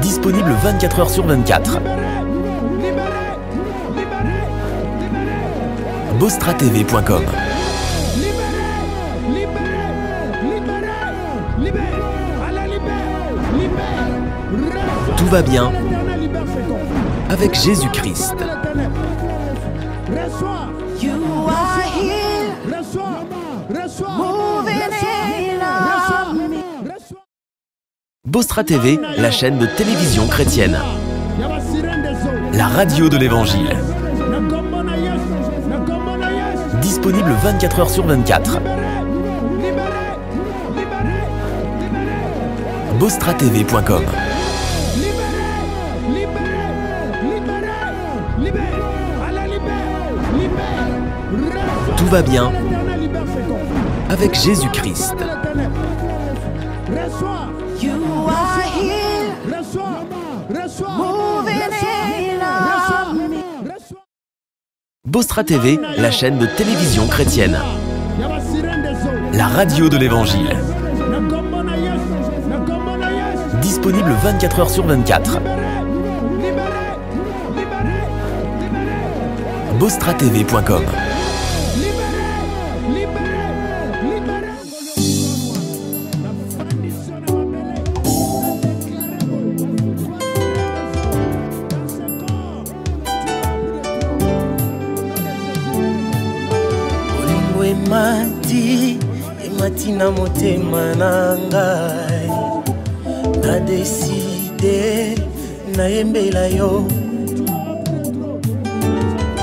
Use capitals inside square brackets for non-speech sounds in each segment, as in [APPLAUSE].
disponible 24 heures sur 24. BostraTV.com Tout va bien avec Jésus-Christ. Bostra TV, la chaîne de télévision chrétienne. La radio de l'Évangile. Disponible 24 heures sur 24. BostraTV.com Tout va bien avec Jésus-Christ. Bostra TV, la chaîne de télévision chrétienne. La radio de l'Évangile. Disponible 24 heures sur 24. BostraTV.com na motema na ngai nadeside nayembela yo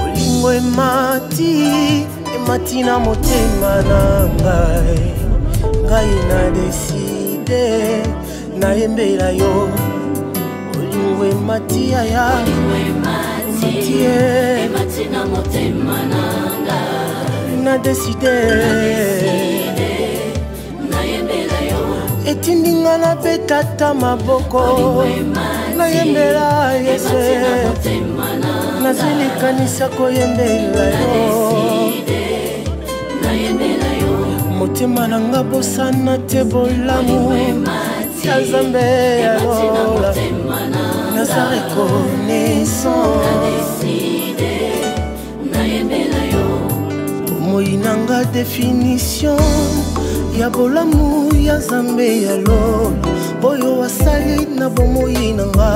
bolingo emati emati na motema na ngai ngai nadeside nayembela yo bolingo emati yaya eh. na deside otindinga nabeta ta maboko nayembela yesu nazilikanisa koyembela yo motema na nga bosana te bolamu ta nzambe ya lola naza rekonaissance bomoi na nga définition ya bolamu ya nzambe ya lola oyo asali na bomoi na nga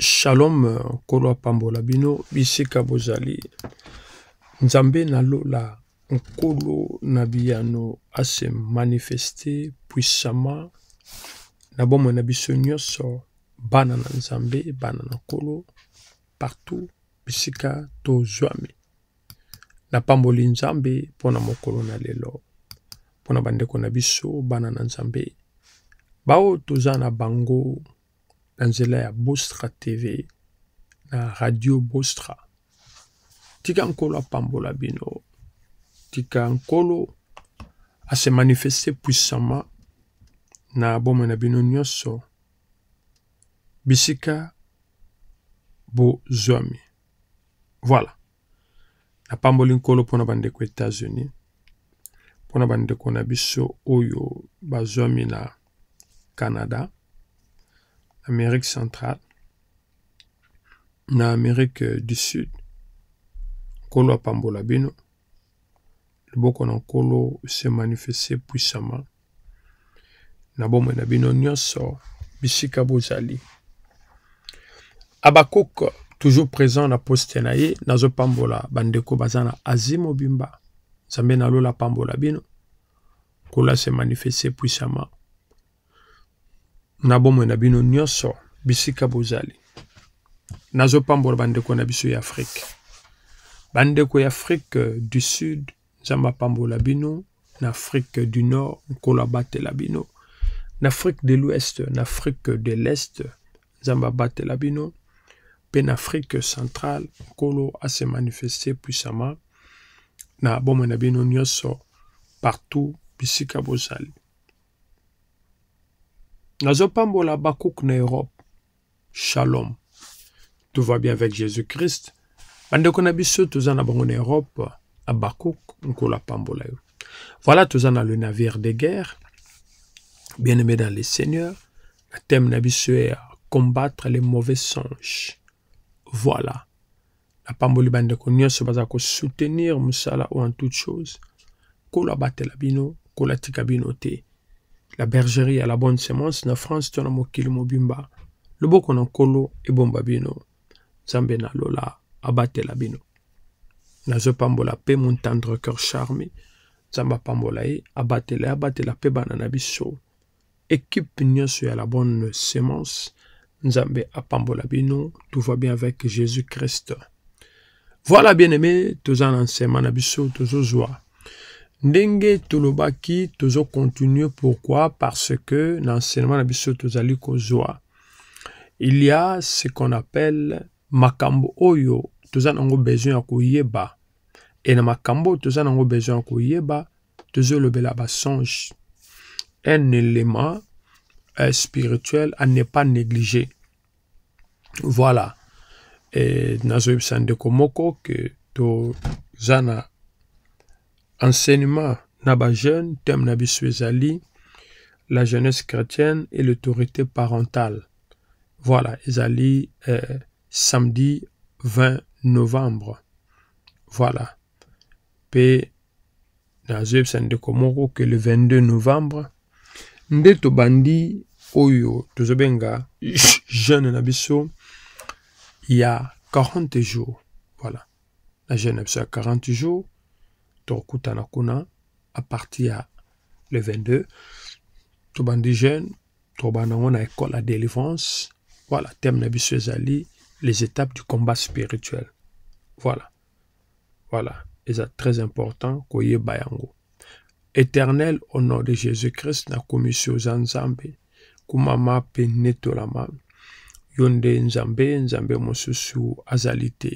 shalom nkolo apambola bino bisika bozali nzambe nalola nkolo na biyano ase manifeste puissamment na bomoi na biso nyonso bana na nzambe bana na nkolo partout bisika tozwami napamboli nzambe mpo na mokolo na lelo mpo na bandeko na biso bana na nzambe baoyo toza na bango na nzela ya bostra tv na radio bostra tika nkolo apambola bino tika nkolo ase manifeste puissamment na bomoi na bino nyonso bisika bozwami voilà napamboli nkolo mpona bandeko états-unis mpona bandeko na biso oyo bazwami na canada amérique centrale na amérique du sud nkolo apambola bino loboko na nkolo se manifeste puissamment nabomona bino nyonso bisika bozali toujours présent na poste na ye nazopambola bandeko bazana na asie mobimba la nalola pambola bino kola se manifeste puissamment na bomoi na bino nyonso bisika bozali nazopambola bandeko na biso ya afrike bandeko ya du sud nzambe la bino na Afrique du nord nkola la na afrique de l'ouest na afrique de l'est nzambe abatela bino mpe na afrique centrale nkolo ase manifeste puissamment na bomoi na bino nyonso partout bisika bozali nazopambola bakuku na europe shalom tout va bien avec jésus christ bandeko na biso toza na bango na europe na bakuku nkolo apambola yo voilà toza na le navire de guerre Bien-aimés dans le Seigneur, le thème d'habitué à combattre les mauvais songes. Voilà. La pamboli bande se basa ko soutenir musala ou en toute chose. Kola batela bino, kola tika bino te. La bergerie à la bonne semence na France tona mokili mobimba. Loboko na kolo e bomba bino. Zambe na lola abatela bino. nazo pambola mpe mon tendre cœur charmé nzambe apambola ye eh, abatela ye abatela mpe bana na biso Équipe sur la bonne semence. Nzambe à Pambolabino Tout va bien avec Jésus-Christ. Voilà bien-aimé, toza toujours joie. na tout le Ndenge tolobaki toujours continue pourquoi parce que l'enseignement toujours lui, tozali joie. Il y a ce qu'on appelle makambo oyo en ont besoin ya bas. Et na makambo en ont besoin ya koyeba le bas songe un élément euh, spirituel à ne pas négliger. Voilà. Et Nazoïb Sandekomoko, que to Zana enseignement Naba jeune, thème Nabi la jeunesse chrétienne et l'autorité parentale. Voilà, Ezali, euh, samedi 20 novembre. Voilà. P. Nazib Sandekomoko, que le 22 novembre, nde tobandi oyo tozobenga [LAUGHS] jeune na biso ya 40 jours voilà La jeune na biso 40 jours tokutana kuna à partir le 22 tobandi jeune tobanda yango na école ya délivrance voilà thème na biso les étapes du combat spirituel voilà voilà c'est très important koyeba yango eternel au nom de jésus-christ nakomisi oza nzambe kuma ma mpe netolama yo nde nzambe nzambe mosusu azali te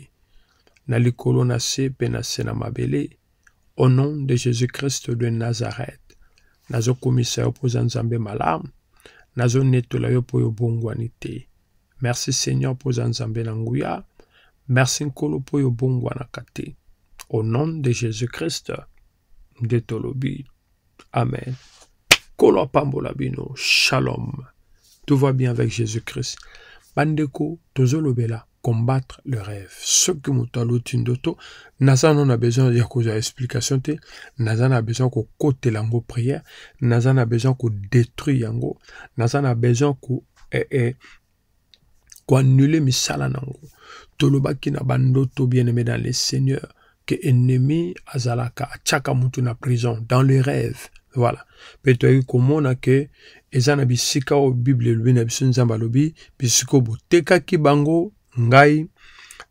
na likolo na se mpe na se na mabele au nom de jésus-christ de nazareth nazokomisa yo mpo oza nzambe malamu nazonetola yo mpo yobongwani te merci seigneur mpo oza nzambe na nguya merci nkolo mpo yobongwanaka te au nom de jésus-christ nde tolobi Amen. Kolopambola bino. Shalom. Tout va bien avec Jésus-Christ. Bandeko, tozolobela, combattre le rêve. Ce que mutalo d'auto, nazana on a besoin de dire que j'ai explication te, a besoin de côté lango prière, nazana a besoin qu'on détruire. nazana Nazan a besoin qu'on eh, eh, annuler misalanango. qu'on misala nango. Tolobaki na bandoto bien aimé dans les seigneurs que ennemi azalaka achaka mutu na prison dans le rêve voilà mpe toyaki komona ke que na bisika au bible elobi na biso nzambe alobi bisika oyo botekaki bango ngai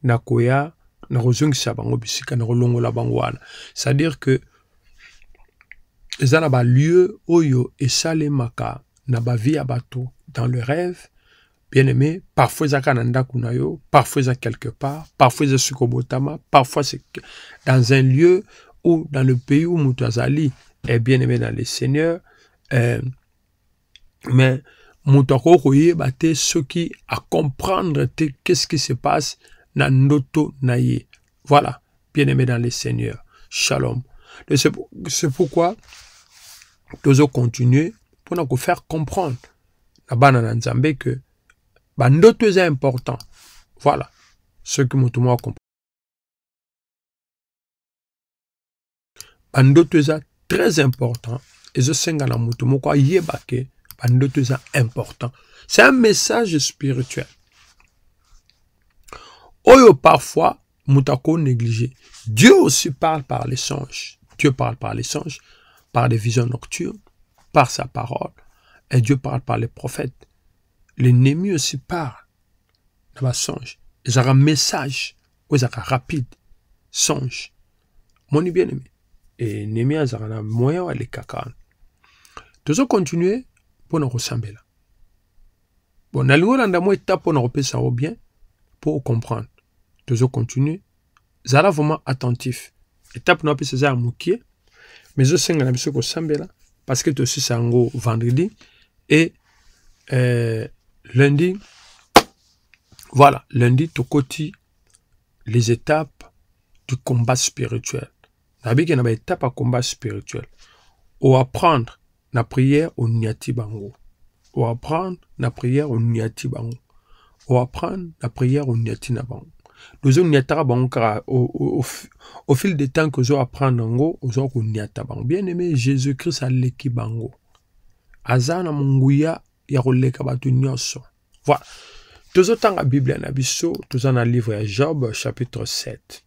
nakoya nakozongisa bango bisika nakolongola bango wana c'est-à-dire que ezana ba lieu oyo esalemaka na bavie ya bato dans le rêve bien-aimé, parfois ils sont parfois à quelque part, parfois ils Sukobotama, parfois c'est dans un lieu ou dans le pays où Moutazali est bien-aimé dans le Seigneur. Euh, mais Moutako Koyebate, ceux qui à comprendre qu'est-ce qui se passe dans Noto Naye. Voilà, bien-aimé dans le Seigneur. Shalom. C'est pourquoi nous continuer pour nous faire comprendre la banane que ba important voilà ce que je comprends. comprend bandoto très important Et mutu moko ayeba ke bandoto important c'est un message spirituel oyo oh, parfois moutako dieu aussi parle par les songes dieu parle par les songes par les visions nocturnes par sa parole et dieu parle par les prophètes L'ennemi aussi parlent dans ma songe. Il y un message, ou il un rapide songe. Mon bien-aimé, et l'ennemi ont un moyen à l'écacan. nous ont continué pour nous ressembler. Bon, dans avons une étape pour nous repérer au bien, pour comprendre. Tout continuer continue. Zara vraiment attentif. Étape nous appelons à Moukier, mais je sais que nous ressembler parce que tout ça, c'est vendredi, et euh, Lundi, voilà, lundi, Tokoti, les étapes du combat spirituel. y a une étape à combat spirituel. Ou apprendre la prière au Niati Bango. Ou apprendre la prière au Niati Bango. Ou apprendre la prière au Niati Nabango. Nous avons à euh, au fil des temps que nous apprendre Bango, nous avons Bien aimé, Jésus-Christ a l'équipe Bango. Azana voilà kabatu nyonso voilà en biblia na biso la le livre ya job chapitre 7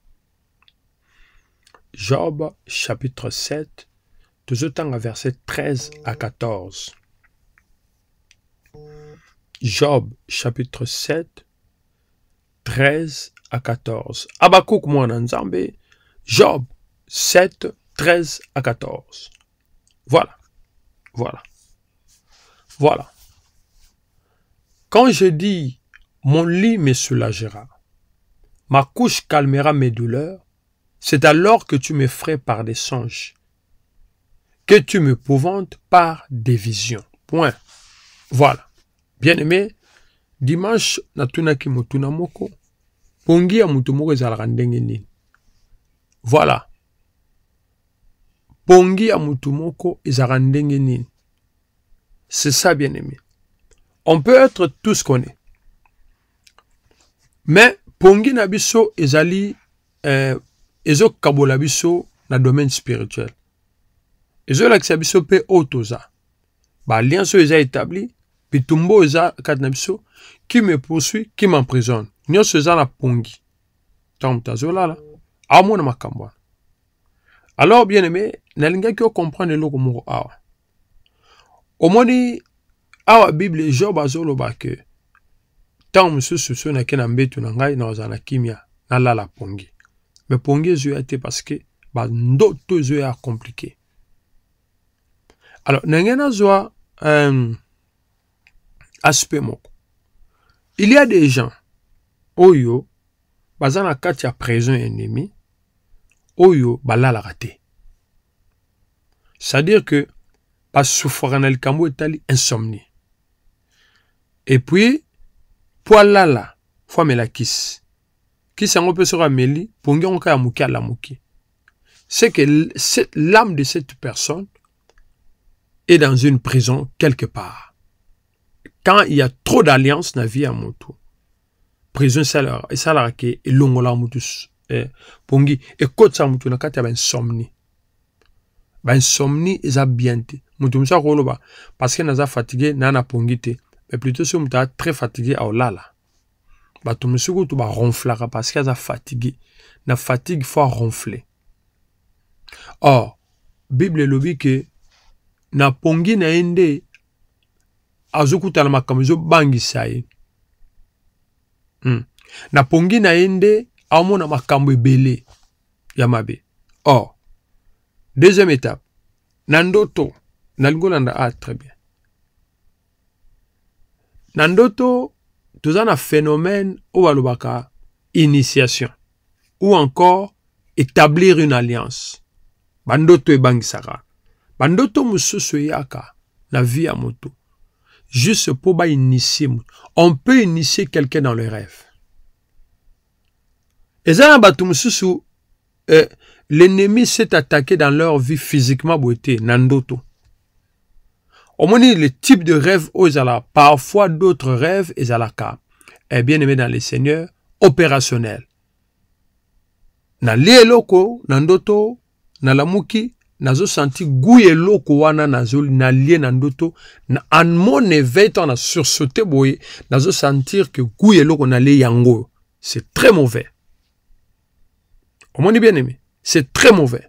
job chapitre 7 la verset 13 à 14 job chapitre 7 13 à 14 abakuk nzambe job 7 13 à 14 voilà voilà voilà quand je dis mon lit me soulagera, ma couche calmera mes douleurs, c'est alors que tu me ferais par des songes, que tu me pouvantes par des visions. Point. Voilà. Bien-aimé, dimanche natuna motuna moko pongi Amutumoko, moto voilà pongi Amutumoko, c'est ça bien aimé on peut être tout ce qu'on est mais pongi na biso ezali eh, ezo kabola biso na domaine spirituel ezola biso pe otoza. Ba lien oyo eza établi bitumba tumbo eza na biso qui me poursuit qui memprisonne nyonso eza na pongi ntango moto azolala amona makambo wana alors bien aimé nalingaki okomprendre eloko moko awa omoni awa bible job azoloba ke ntango mosusu so nake na mbeto na ngai nakozala na kimia nalala pongi me pongi ezoya te parceke bandoto ezoya komplike alors ndenge nazwa um, aspect moko il y a des gens oyo baza na kati ya prison ennemi oyo la te c'est-à-dire que basufraka na likambo etali insomnie et puis, poala la, fwamela qui Kisi yango sera meli, pongi onka ya muki la muki. C'est que l'âme de cette personne est dans une prison quelque part. Quand il y a trop d'alliances na vie à moto, prison là et là ke, et la mutus, eh, pongi, et kote sa mutu, nakati ben insomnie. Ba insomnie, eza bien te. msa koloba, parce que za fatigué, nana pongi mais plutôt on est très fatigué ao lala là. ronfler parce que a fatigue na fatigue fo ronfler. or bible que na pongi na ende azokuta makambo ye hmm. na pongi na ende nde aomona makambo ya mabe or deuxième étape na ndoto nalingi très bien Nandoto, tu as na phénomène ou balobaka initiation ou encore établir une alliance bandoto ebangisaka bandoto mosusu yaka la vie à moto juste pour bainitie initier. on peut initier quelqu'un dans le rêve eza na bato mosusu eh, l'ennemi s'est attaqué dans leur vie physiquement boye Omoni le type de rêve ozala, parfois d'autres rêves ezalaka. est bien aimé dans les seigneurs, opérationnel. Na nandoto na ndoto, na lamuki, nazo senti goût loko wana nazo na lié na ndoto, na mon na sursauté dans nazo sentir que goût loko na yango. C'est très mauvais. moins bien aimé, c'est très mauvais.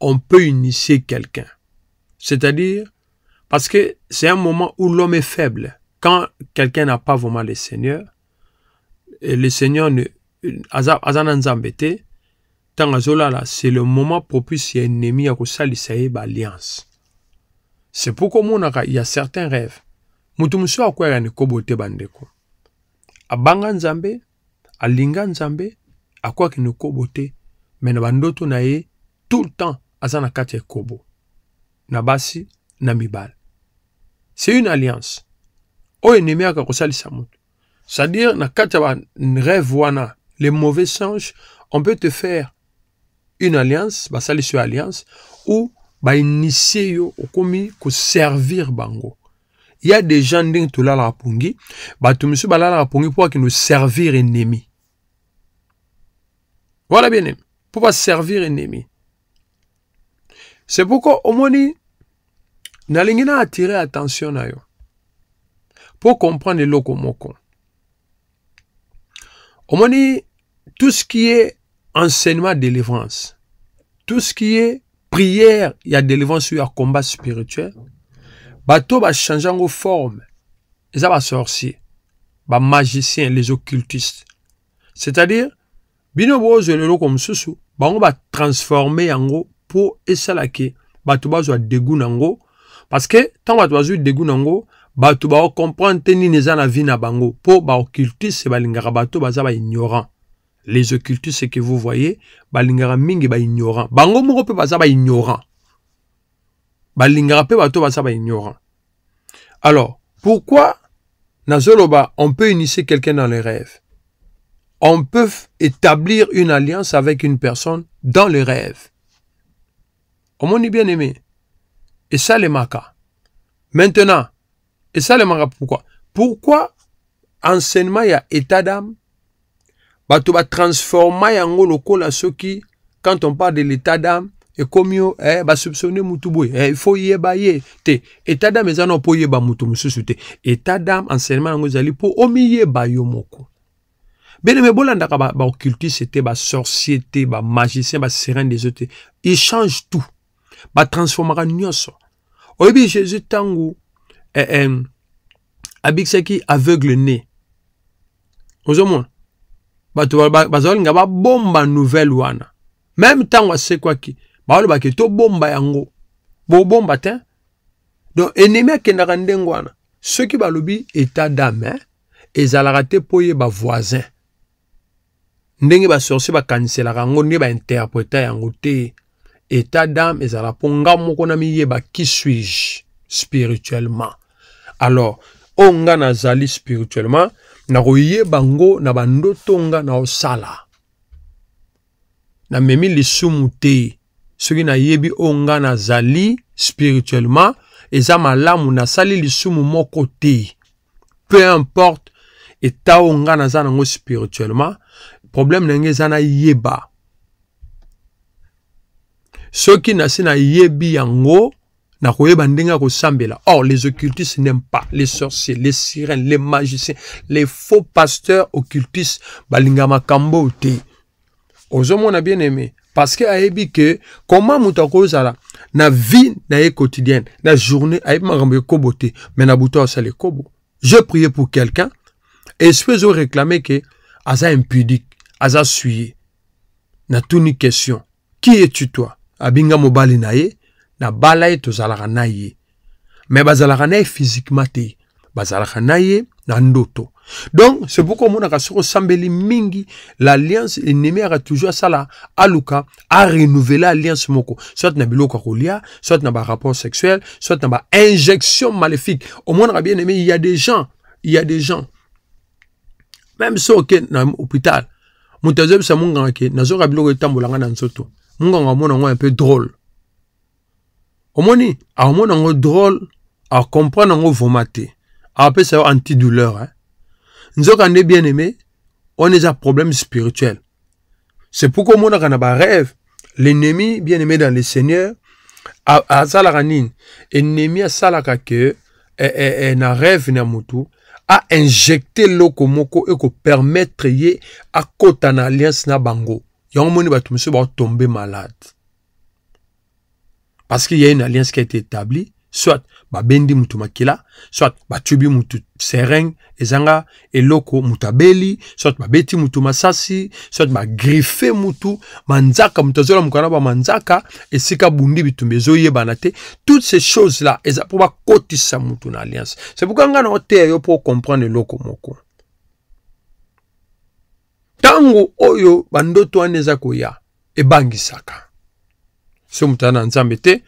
on peut initier quelqu'un. C'est-à-dire, parce que c'est un moment où l'homme est faible. Quand quelqu'un n'a pas vraiment le Seigneur, et le Seigneur ne, c'est le moment propice à ennemi à kosalisa alliance. C'est pourquoi monaka il y a certains rêves. Mutu musu à ne kobote bandeko. Abanga nzambe, alinga quoi akwaki ne kobote, mais na bandoto tout le temps aza na kati ya ekobo na basi na c'est une alliance oyo enemeyaka kosalisa moto c'est-à-dire na kati ya barêve wana les mauvais songes on peut te faire une alliance basalisi yo alliance ou bainisie yo okomi koservir bango ya deja ndenge tolalaka pongi bato mosusu balalaka pongi mpo nous servir ennemi voilà bien aimé mpo servir ennemi c'est pourquoi Omoni nalingina attirer attention na yo. Pour comprendre le au Omoni tout ce qui est enseignement délivrance, tout ce qui est prière, il y a délivrance, il y a combat spirituel. Bato va changer en forme. Ils ont sorciers, ba magiciens, les occultistes. C'est-à-dire, bino bozo le loko msusu, bango ba transformer yango po esala ke bato bazwa degu nango que tant bato bazwi degu nango bato baokomprendre te nini eza na vie na bango mpo baoccultiste balingaka bato baza ignorant les occultistes que vous voyez balingara mingi ignorant bango moko mpe baza ignorant balingara pe bato baza ignorant alors pourquoi nazoloba on peut initier quelqu'un dans les rêves on peut établir une alliance avec une personne dans les rêves mon bien-aimé, et ça les maka. Maintenant, et ça les maka pourquoi Pourquoi enseignement y a état d'âme Bato ba transforma yango lokola soki quand on parle de l'état d'âme et comme yo eh ba soupçonner mutu boy eh, il faut yeba ye te état d'âme ezana po yeba mutu mususu te état d'âme enseignement yango ezali po omi yeba yo moko bien-aimé bolandaka baoccultiste ba te basorcier te bamagicien baserin des eaux te il change tout batransformaka nyonso oyebi jésus ntango eh, eh, abikisaki aveugle ne ozomona bato bazakolinga babomba nouvelle wana meme ntango asekwaki balobaki tobomba yango bobomba te donc enemi akendaka ndenge wana soki balobi état dame ezalaka te mpo ye bavoisin ndenge basorcier bakaniselaka yango nde bainterpreta yango te état d'âme ezala mpo nga moko na miyeba qui suis-je spirituellement alors oyo nga nazali spirituellement nakoyeba ngo na bandoto nga naosala namemi lisumu te soki nayebi oyo nga nazali spirituellement eza malamu nasali lisumu moko te peu importe eta oyo nga naza nango spirituellement problème na ngai eza nayeba qui soki yebi yango na ndenge ko sambela or les occultistes n'aiment pas les sorciers les sirènes les magiciens les faux pasteurs occultistes balinga makambo te a bien aimé parce que ayebi que koma muta akozala na vie na ye quotidienne na journée ayebi makambo mais te mais na ça le kobo je priais pour quelqu'un et que réclamé que asa impudique na tout une question qui es-tu toi abinga mobali na ye na bala ye tozalaka na ye me bazalaka na ye fizikema te bazalaka na ye na ndoto donc c'est pourquoi omonaka soki osambeli mingi l'alliance ennemi yaka toujours asala aluka arenouvele alliance moko soit na biloko ya kolia soit na barapport sexuel soit na bainjection maléfique omonaka bien aimé ya des gens ya des gens même soki okende na hôpital moto azoyebisa monganga ke nazoyoka biloko etambolanga na nzoto mongongo amona yango un peu drôle omoni aomona yango drôle acomprendre yango vraimen te apesa yo antidouleur hein? nzokande bien aimé on eza problème spirituel c'est pourquoi omonaka na barêve l'ennemi bien aimé dans le seigneur asalaka nini ennemi asalaka ke eh, eh, eh, na rêve na motu ainjecte eloko moko ekopermettre ye akɔta na alliance na bango yango bato ba tomber malade parce qu'il y a une alliance qui a été établie soit babendi mutu makila soit batubi mutu sereng ezanga eloko Mutabeli, mutabeli, soit babeti mutu masasi soit bah, griffe mutu manzaka mutu Mukana, Ba Manzaka, esika bundi bitumba ye banate, toutes ces choses là eza koti ça, mutu na alliance c'est pourquoi ngai na yo pour comprendre eloko moko ntango oyo bandoto wana eza koya ebangisaka so moto aa na nzambe te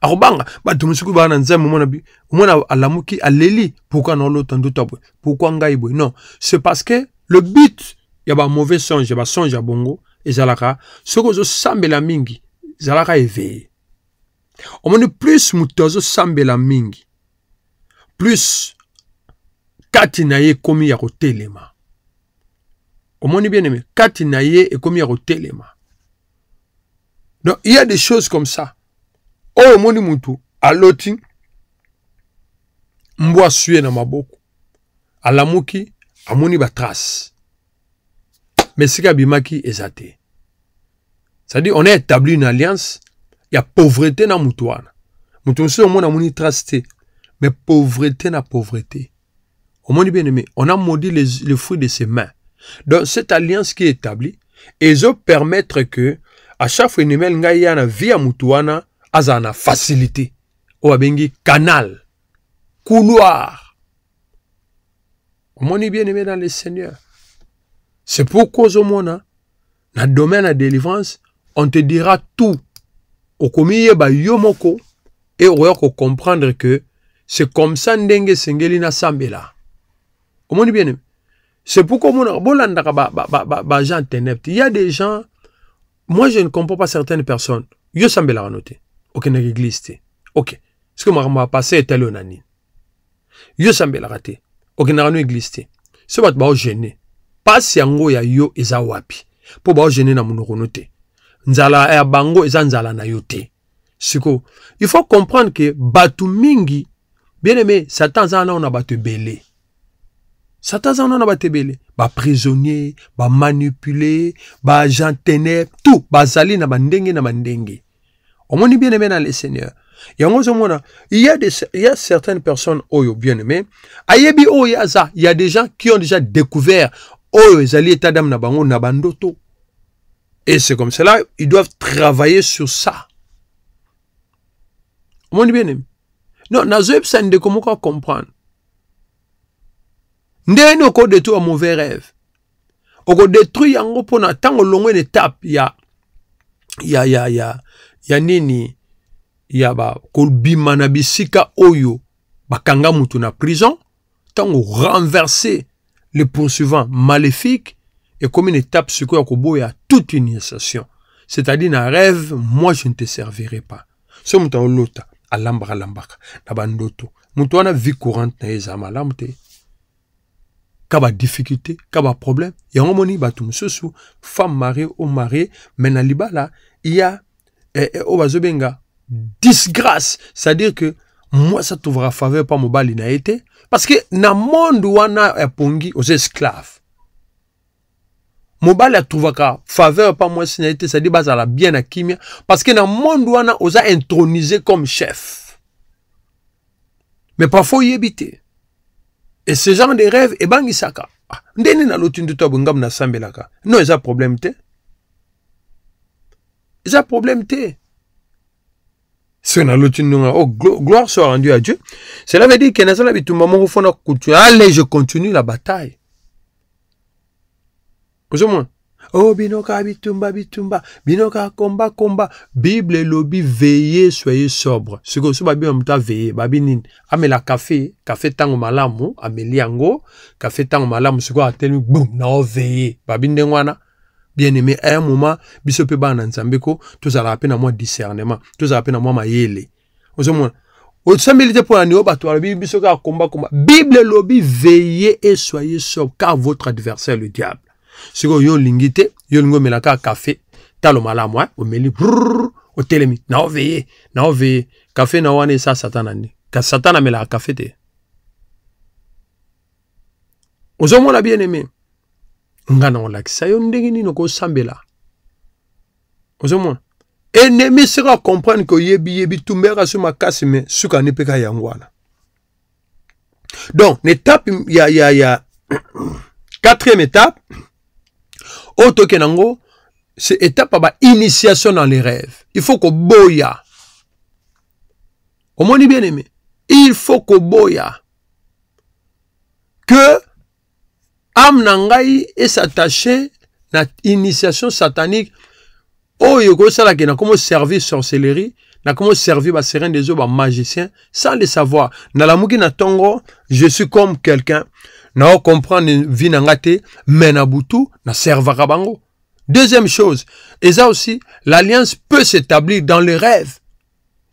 akobanga bato mosuku baa na nzambe omwana alamuki aleli pourkui naolota ndoto ya boye pourkui ngai boye non c'est parce que le but ya bamauvais songe ya basonge ya bongo ezalaka soki ozosambela mingi ezalaka eveye omoni plus moto azosambela mingi plus kati na ye ekomi ya kotelema omoni bien aimé kati na ye ekomi ya kotelema donc il y a des choses comme ça oh, omoni mutu aloti mbwa asue na maboko alamuki amoni batras. mais Bimaki, abimaki eza c'est-à-dire on a établi une alliance Il y a pauvreté na moutouana. Moutou, se mosusu omoni amoni trace mais pauvreté na pauvreté omoni bien aimé on a maudit les, les fruits de ses mains donc, cette alliance qui est établie, va permettre que à chaque fois une na à Moutouana, il y a une facilité abengi canal couloir omoni bien aimé dans le seigneur c'est pourquoi hein, dans le domaine la délivrance on te dira tout bah, okomi yeba et et e comprendre que c'est comme ça ndenge sambela. Vous omoni bien aimé C'est pourquoi il y a des gens, moi je ne comprends pas certaines personnes. Yo semble la noter. Ok, n'a église. Ok. Ce que m'a passé est tel onani. Yo semble la rater. Ok, n'a église. Ce bat ba gêné. Passe yango ya yo eza wapi. Po ba gêné na monoko noté. Nzala ya bango eza nzala na yote. Siko, il faut comprendre que batu mingi bien aimé Satan zana on a batu belé. sataza wana prisonnier, ba manipulé, ba ténèbre tout zali na bandenge na bandenge omoni bien aimé na le seigneur yango ozomona il y a des y'a certaines personnes oyo oh, bien aimé ayebi oyaza. Oh, y'a il Y'a a des gens qui ont déjà découvert oyo ezali état na bango na bandoto et c'est comme cela ils doivent travailler sur ça omoni bien aimé non nazoyebisa ndeko moko comprendre ndeni okodétruire mauvais rêve okodétruire yango Tango ntango olongo ene étape ya ya ya ya ya nini ya bakobima na bisika oyo bakanga mutu na prison tango renverse le poursuivant maléfique et comme une étape sikoyo ya koboya toute initiation c'est-à-dire na rêve moi je ne te servirai pas so mutu alota alambaka alambaka na bandoto mutu vie courante na ye ezala te kaba difficulté kaba problème ya moni bato des femme mariée ou mariée mais na libala il y a eh, eh, oh, bah, disgrâce c'est à dire que moi, ça trouvera faveur pa mon na parce que na monde wana e pongi oza esclave mobali atrouvaka faveur pa faveur na été c'est à dire bazala bien na kimia parce que na monde wana oza intronisé comme chef mais parfois il et ce genre de rêve ebangisaka ah, ndenge nalotundu ngam na sambelaka non eza problème té eza problème C'est na nalotundu nga oh, gloire soit rendue à dieu cela veut dire que ke nazala bitumba moko mpo na continuer allez je continue la bataille moins oh binoka bitumba bitumba binoka komba komba bible lobi veillez soyez sobre que so babi mta veye babi nini amela café, café tango malamu ameliango café tango ntango malamu sikoyo atelemi bum na oveye babi ndenge wana bien aimé à un moment biso mpe bana na tout ça la peine à mwa discernement tozalaka moi na mwa mayele ozomona osambeli te mpona pour bato balobi biso komba komba bible lobi veillez et soyez sobre car votre adversaire le diable sikoyo yo olingi te yo olingi omela kaka kafe talo malamu a omeli brrr otelemi na oveye na oveye kafe na wana esa satana nde satana amelaka kafe te ozomona bien aime nga na kolakisa yo ndenge nini okosambela ozomona enemi soki akomprendre ke oyebiyebi tumbeyaka so makasi me suka ani mpe ka yango wana donc na étape ya, ya, ya [CLEARS THROAT] quatrième étape oyo tokende yango c'est étape ya initiation dans les rêves il faut boya. koboya omoni bien aimé il faut boya que âme na et s'attacher na initiation satanique oyo oh, ekosalaki na komo servir sorcellerie na komo servir baserin des eaux magicien? sans le savoir Na la nalamuki na tongo, je suis comme quelqu'un comprends comprendre vie na mena butu na serva deuxième chose et ça aussi l'alliance peut s'établir dans le rêve.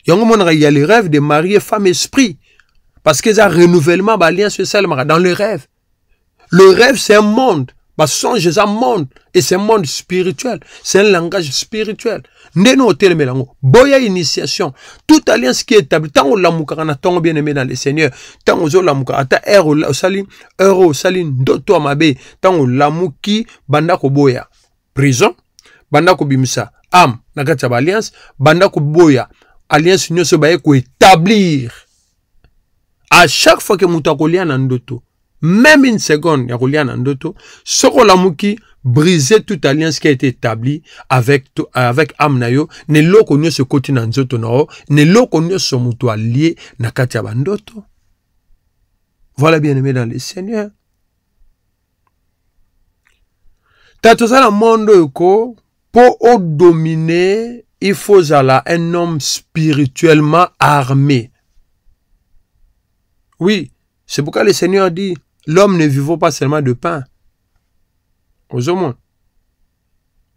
Il y a les rêves de mari femme esprit parce que ça renouvellement un bah, renouvellement dans le rêve. le rêve c'est un monde bah, c'est un monde et c'est un monde spirituel c'est un langage spirituel ndeni hôtel Melango boya initiation toute alliance qui est établie la na bien aimé dans le seigneur la ozolamuka ata sali, osali heure sali ndoto ya mabe la olamuki banda Boya prison banda bimsa am, na kati alliance, banda ko Boya alliance nyonso baye établir à chaque fois que moto même une seconde ya koliana ndoto soko Lamouki, briser toute alliance qui a été établie avec, avec âme na yo na dans nyonso ekoti ne n'est na yo na eloko moto na katia bandoto voilà bien aimé dans le seigneur ta dans le monde yoko pour au dominer, il faut avoir un homme spirituellement armé oui c'est pourquoi le seigneur dit l'homme ne vivra pas seulement de pain. Aux moins.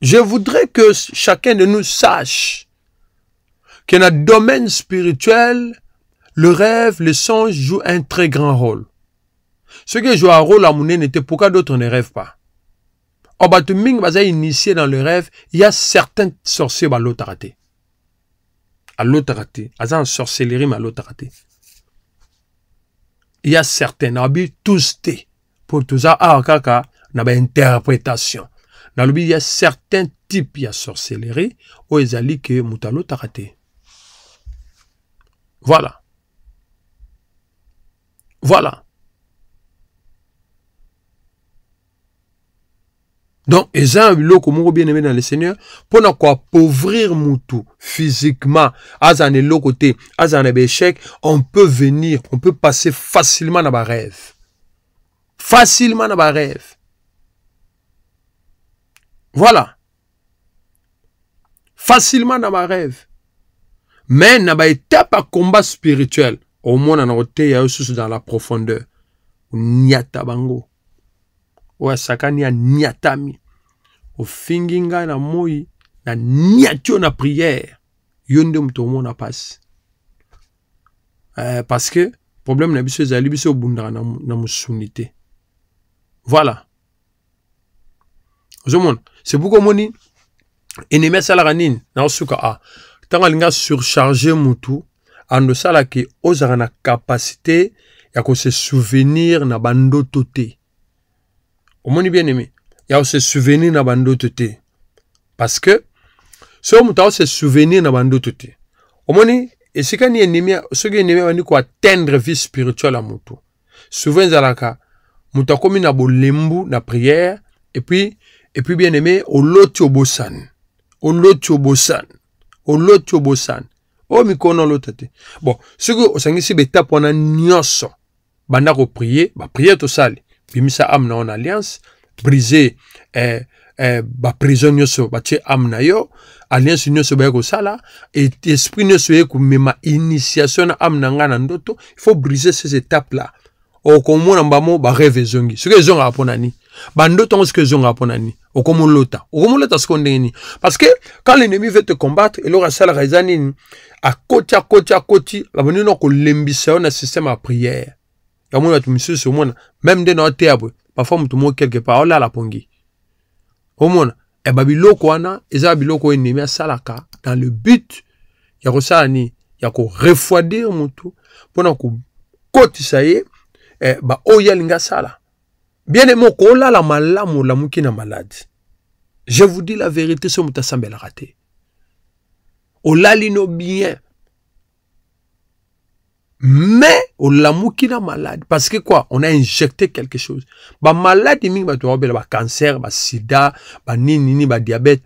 Je voudrais que chacun de nous sache que dans le domaine spirituel, le rêve, le songe joue un très grand rôle. Ce qui joue un rôle à mon n'était pourquoi d'autres ne rêvent pas. En Batuming, initié dans le rêve, il y a certains sorciers à bah, l'autre À l'autre raté. À l'autre sorcellerie, à l'autre raté. ya certain na bi tous te po toza awa ah, kaka na bainterpretation nalobi ya certain type ya sorcellerie oyo ezali ke moto alotaka te voilà voilà donc comme on bien aimé dans le seigneur pour na appauvrir Moutou physiquement à na côté, à azala on peut venir on peut passer facilement dans ma rêve, facilement dans ma rêve. voilà facilement dans ma rêve. mais na étape à combat spirituel Au moins y a aussi dans la profondeur Nyata bango O asakani nyatami niatami ofingi na moi na niati na priere yo nde moto omona eh, parce que problème na biso ezali biso e obundaka na, mosuni te voilà ozomona sebuku omoni enemi asalaka nini naosuka a ah, ntango alingi asurcharge moutou, ando salaki ozalaka na kapasité ya kose souvenir na bandoto moni bien-aimé ya souvenir na bandoto te parce que so moto souvenir na bandoto te omoni esika ni enemi soki qu'on abandi la vie spirituelle ya motu souvent a commis un na bolembu na prière et puis bien aimé au oloti Au oloti au bossan. Oh, mais qu'on na olota te bon soki osangisi baetape wana prier, banda prier tout ça, bi misa alliance brisé eh, eh, baprison bache batie na yo alliance ba baya sala, et esprit nyonso ye même initiation na ame na ndoto il faut briser ces étapes là okomona mbamo zonga ezongi soki Ba ndoto na nini bandoto yango soki ponani. mpo na nini komo okomolota soko ndenge nini parce que quand l'ennemi veut te combattre à côté à côté à akoti akoti abandino kolembisa yo na système à prière ya moni bato misusu omona meme nde na oteya boye parfois moto moko quelque part olala oh pongi omona e eh, babiloko wana eza babiloko oyo nemi asalaka dans le but ya kosala nini ya korefoidir motu mpona kokotisa ye eh, baoyo oh, alingi asala bien aime okolala oh, malamu olamuki na maladi je vous dis la vérité so moto asambelaka te olali no bien mais au la qui est malade parce que quoi on a injecté quelque chose bah malade ni bah tu bah cancer bah sida bah nini nini bah diabète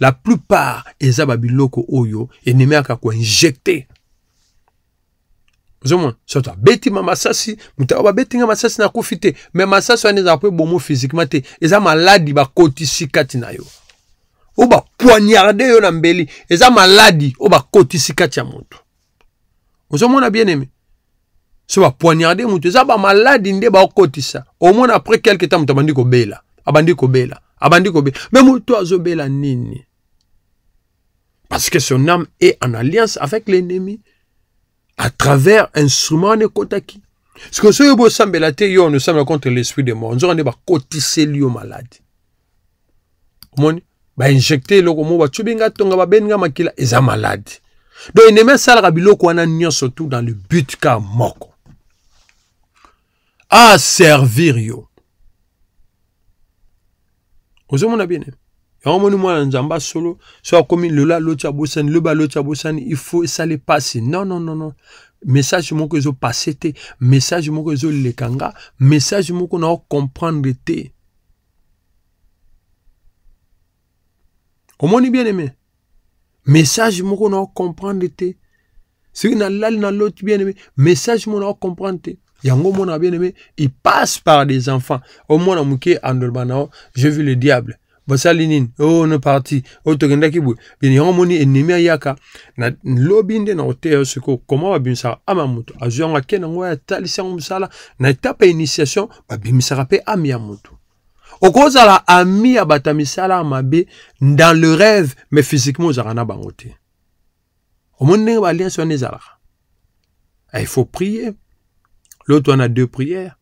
la plupart eza bah biloko oyo kwa aka toi injecter sota beti abetima masasi moto béti ma masasi na kufi mais me masasi wana après bon ebomo physiquement te eza maladi bakotisi kati na yo oyo bapoignarde yo na mbeli eza malade ou bah kati ya moto ozomona bien aimé so bapoignarde moto eza bamaladi nde baokotisa omona après quelque temps moto abandi kobela abandi kobela abandi kobela me moto azobela nini parce que son âme est en alliance avec l'ennemi à travers instrument wana ekotaki sikoyo soki bosambela te yo nosambela contre l'esprit de mort nzoka nde bakotiseli yo maladi omoni bainjecte eloko moko batyobi nga tonga babeninga makila eza maladi donc endemi asalaka biloko wana nyonso tout dans le but ka moko aservir yo ozomona bien yango omoni mwana nzambe asolo so akomi lelo aloti abosani leba aloti abosani ifo esali mpasi non non non non message moko ezopase te message moko ezoleka nga message moko naokomprendre te omoni bien aimé message on na comprendre c'est na na l'autre bien aimé message moko na comprendre te yango je bien aimé il passe par des enfants Au moins je Je j'ai vu le diable basali oh, ne parti oyo oh, je tokendaki bien yango je na koteya ce sikoyo koma ça ama moto je yango ake nango na etape initiation je okozala ami ya bato misala mabe dans le rêve mais physiquement ozalaka na bango te omoni ndenge balliance wana ezalaka ah, il faut prier l'autre wana deux prières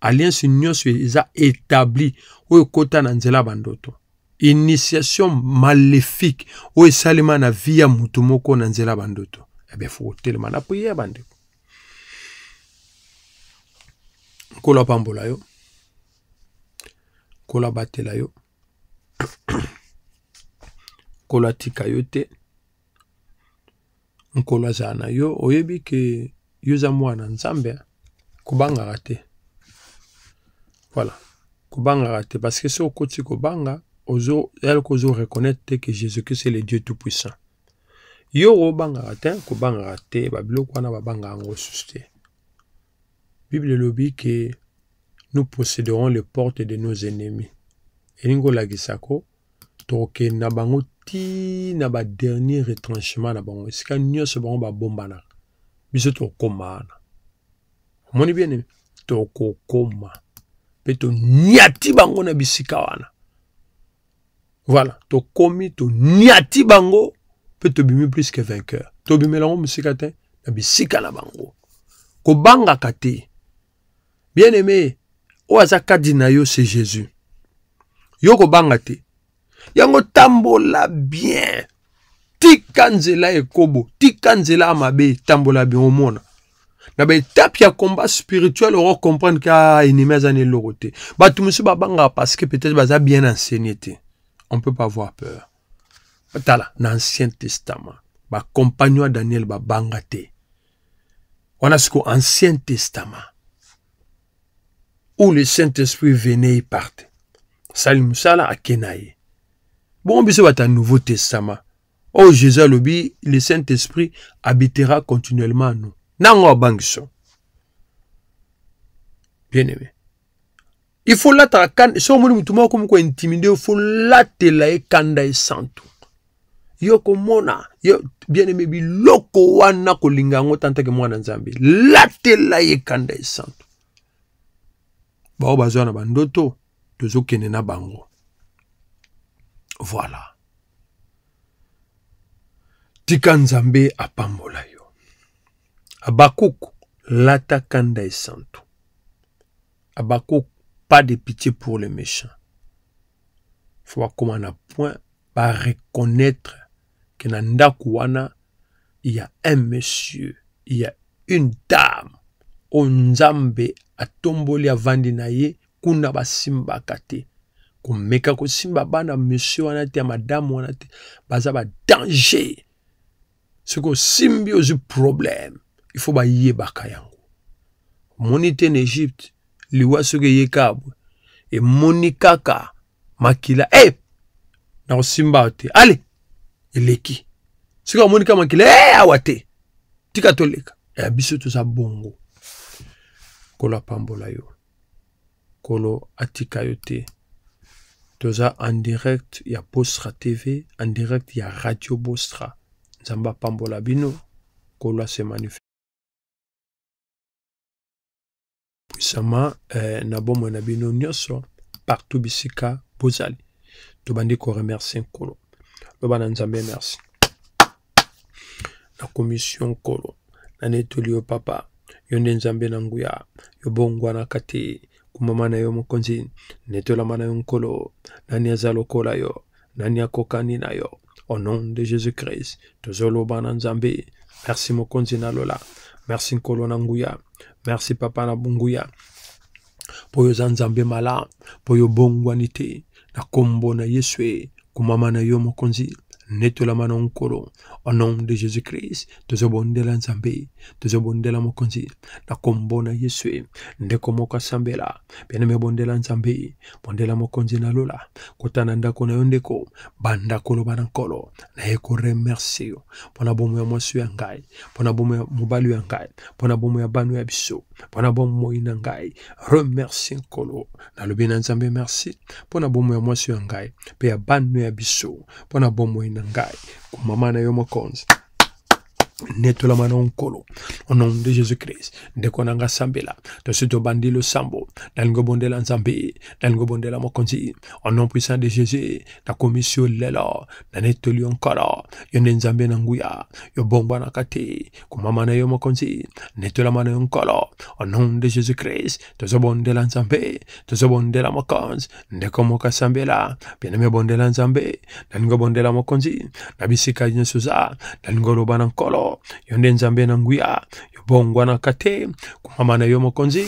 alliance nyonso eza établi oyo ekota na nzela ya bandoto initiation maléfique oyo esalema na vie ya motu moko na nzela ya bandoto ebe eh fo kotelema na priere bandeko nkolo yo kola yo kola atika yo te yo oyebi ke yo mwana nzambe voilà kubanga te parce que côté kubanga, kobanga elle kozo reconnaître que jésus-christ le dieu tout puissant yo obangaka te rate, te babiloko wana babanga bible elobi nous posséderons les portes de nos ennemis elingolakisako tokokenda bango tina badernier retranchement na bango esika nyonso bango babombanaka biso tokokoma wana omoni bien aimé tokokoma mpe toniati bango na bisika wana voilà tokomi toniati bango mpe tobimi plus que vainqueur tobimelango mosika te na bisika na bango kobangaka te bien aimé Ou aza yo se jésus yo kobanga te yango tambola bien Tikanzela nzela ekobo Tikanzela nzela ya mabe tambola bien omona na baetape ya combat spirituel comprendre ke ah, ennemi aza na eloko te bato mosusu babangaka parce que peut-être baza bien enseigné te on peut pas avoir peur tala na testament bacompagnon compagnon daniel babanga te wana sikoyo ancien testament où le Saint-Esprit venait et partait. Salim sala akenaye. Bon, biso bata Nouveau Testament. Oh, Jésus alobi, le Saint-Esprit habitera continuellement en nous. Nango abangison. Bien aimé. Il faut l'attra kan, so moni mutuma comme ko intimider, il faut l'atela e kanda e santu. Yo komona, yo bien aimé biloko wana kolinga ngo tantake mwana nzambe. L'atela e kanda e santu. bao bazwa na bandoto tozokende na bango voilà tika nzambe apambola yo abakuku lata kanda esantu abakuku pas de pitié pour les méchants fo bakoma na point bareconnaitre ke na ndako wana il y a un monsieur il y a une dame oyo nzambe atomboli avandi na ye kuna basimbaka te komeka kosimba bana monsieur wana te ya madamu wana te baza badanger soki osimbi ozwi problème ifo bayebaka yango omoni te na egypte liwa soki eyekabwe emoni kaka makila e hey! nakosimba awa te ale eleki soki omoni kaka makila e eh! hey, awa te tika toleka ya eh, biso toza bongo nkolo apambola yo nkolo atika yo te toza en direct ya bosra tv en direct ya radio bosra nzambe apambola bino nkolo ase manifeste puisama eh, na bomoi na bino nyonso partout bisika bozali tobandi koremercie nkolo loba na nzambe merci na komission nkolo na netoli yo papa yo nde nzambe na nguya yobongwanaka te kumama na yo mokonzi netolama na yo nkolo nani aza lokola yo nani akokani na yo au nom de jésus christ tozoloba na nzambe merci mokonzi nalola merci nkolo na nguya merci papa na nguya mpo yo oza nzambe malamu mpo yo obongwani te na nkombo na yesu e komama na yo mokonzi netolama na nkolo au nom de jésus krist tozobondela nzambe tozobondela mokonzi na kombo na yesu ye ndeko moko asambela bieneme bondela nzambe bondela mokonzi na lola kota na ndako na yo ndeko banda koloba na nkolo na ye koremercie yo mpo na bomo ya mwasi ya ngai mpo na bomo ya mobali ya ngai mpo na bomo ya bano ya biso mpona bomoi na ngai remercie nkolo nalobi na nzambe merci mpona bomoi ya mwasi ya ngai mpe ya bano ya biso mpona bomoi na ngai komama na yo mokonzi netolama na nkolo au nom de jésus christ ndeko na nga sambela tositobandilo sambo nalingo bondela nzambe nalingo bondela mokonzi au nom puissant de jésus nakomi sio lelo na netoli yo nkolo yo nde nzambe na nguya yo bongwanaka te komama na yo mokonzi netolama na yo nkolo au nom de jésus christ tozobondela nzambe tozobondela mokonzi ndeko moko asambela bieneme bondela nzambe nalingo bondela mokonzi na bisika nyonso za nalingo loba na nkolo yo nzambe na ngwi ya na kate kumamana yo mokonzi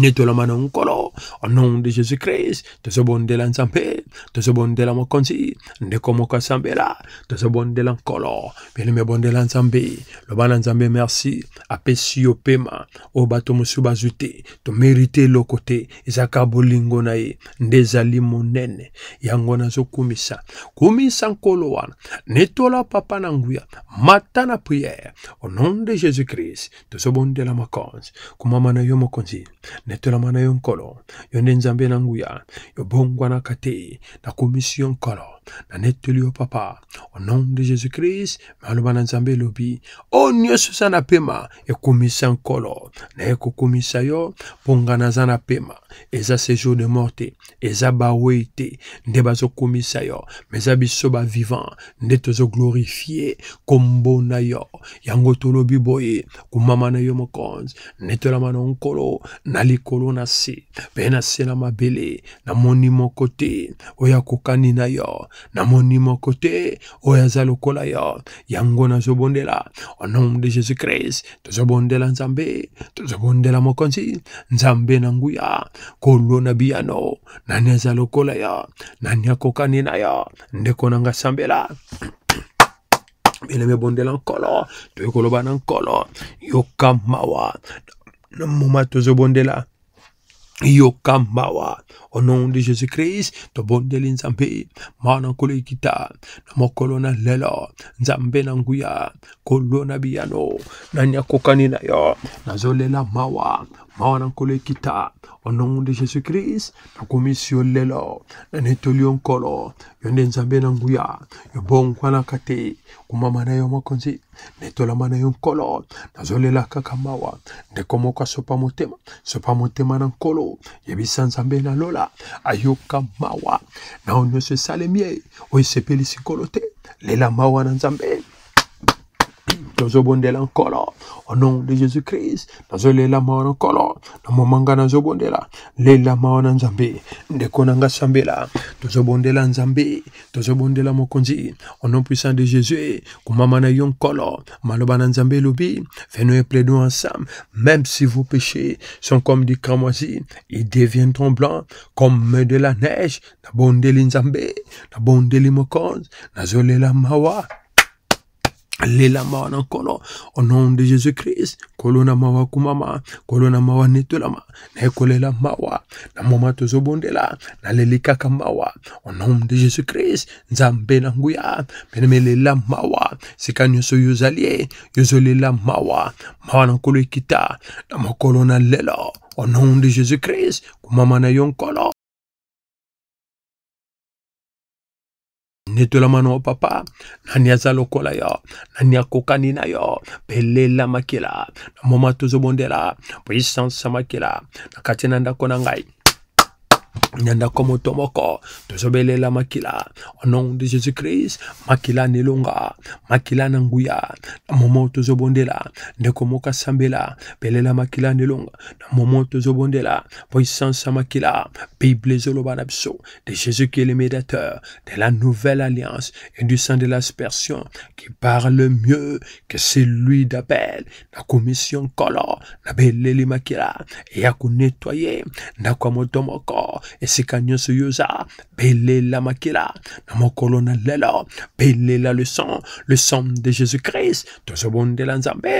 netolamana nkolo Au nom de Jésus-Christ, tozobondela nzambe, tozobondela mokonzi, ndeko moko asambela, tozobondela nkolo. Bien-aimé bondela nzambe, loba na nzambe merci, apesi yo pema, oyo bato mosusu bazwi te, tomérite eloko te, ezaka bolingo na ye, nde ezali monene. Yango nazokumisa, kumisa nkolo wana, netola papa na nguya, mata na priere, au nom de Jésus-Christ, tozobondela mokonzi, kumama na yo mokonzi, netolama na yo nkolo, yo nde nzambe na nguya yobongwanaka te nakomisi yo nkolo na neteli yo papa au nom de jésus christ maloba na nzambe elobi oyo nyonso eza na pema ekomisa nkolo naye kokomisa yo mpongana aza na pema eza séjour de mort te eza bawei te nde bazokomisa yo me eza biso bavivant nde tozoglorifie kombo na yo yango tolobi boye komama na yo mokonzi netolama na nkolo na likolo na se mpe na se na mabele namoni moko te oyo akokani na yo namoni moko te oyo aza lokola yo yango nazobondela au nom de jésus christ tozobondela nzambe tozobondela mokonzi nzambe na nguya kolo na biyano nani aza lokola yo nani akokani na yo ndeko na nga sambela [COUGHS] bileme ebondela nkolo toyekoloba na nkolo yoka mawa na moma tozobondela yokambawa au nom de jésus christ tobondeli nzambe mana kolekita na mokolo na lelo nzambe na nguya kolo na biyano nani akokani na yo nazolela mawa mawana nkolo ekita onongo de jésus krist nakomi siyo lelo na netoli yo nkolo yo nde nzambe na nguya yo bongwanaka te komama na yo mokonzi netolama na yo nkolo nazolela kaka mawa ndeko moko asopa motema sopa motema na nkolo yebisa nzambe na lola ayoka mawa na oyo nyonso esalemi ye oyo esepelisi nkolo te lela mawa na nzambe dans un bondel encore, au nom de Jésus-Christ, dans un lela mort encore, dans mon manga dans un lela mort en Zambie, de konanga sambela, dans un bondela en Zambie, dans un bondela mokonzi, au nom puissant de Jésus, kumamana yon kolo, malobana en Zambie lobi, fais et plaidons ensemble, même si vos péchés sont comme des cramoisis, ils deviendront blancs, comme de la neige, dans bondeli Zambie, dans bondeli mokonzi, dans un lela mawa, lela mawa na nkolo au nom de jésus christ kolo na mawa kumama kolo na mawa netolama na ye kolela mawa na moma tozobondela naleli kaka mawa au nom de jésus christ nzambe na nguya mpeneme lela mawa sika nyonso yo ozali ye yo ozolela mawa mawa na nkolo ekita na mokolo na lelo au nom de jésus christ komama na yo nkolo netolama na yo papa nani aza lokola yo nani akokani na yo mpe lela makila na moma tozobondela puissance makila na kati na ndako na ngai nyandako moto moko tozobelela makila au nom de jésus christ makila na elonga makila na nguya na momo tozobondela ndeko moko asambela belela makila na elonga na momo tozobondela mpo essence ya makila bible ezoloba na biso de jésus qui est le médiateur de la nouvelle alliance et du sang de l'aspersion qui parle mieux que celui d'abel na komisi nkolo na beleli makila eya konetoye ndako ya moto moko esika nyonso yo oza belela makila na mokolo na lelo belela le sang le sang de jésus christ tozobondela nzambe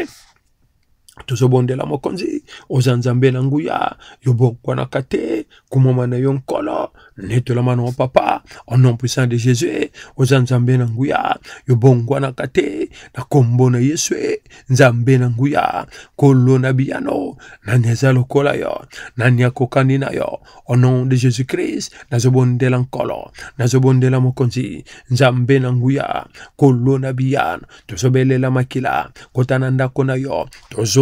tozobondela mokonzi oza nzambe na nguya yo bokwanaka te komoma na yo nkolo netolama na papa au nom puissant de jésus oza nzambe na nguya yo bongwanaka te na kombo na yesu nzambe na nguya kolona biyano nani aza lokola yo nani akokani na yo au nom de jésus christ nazobondela nkolo nazobondela mokonzi nzambe na nguya kolona biyano tozobelela makila kota na ndako na yo tozo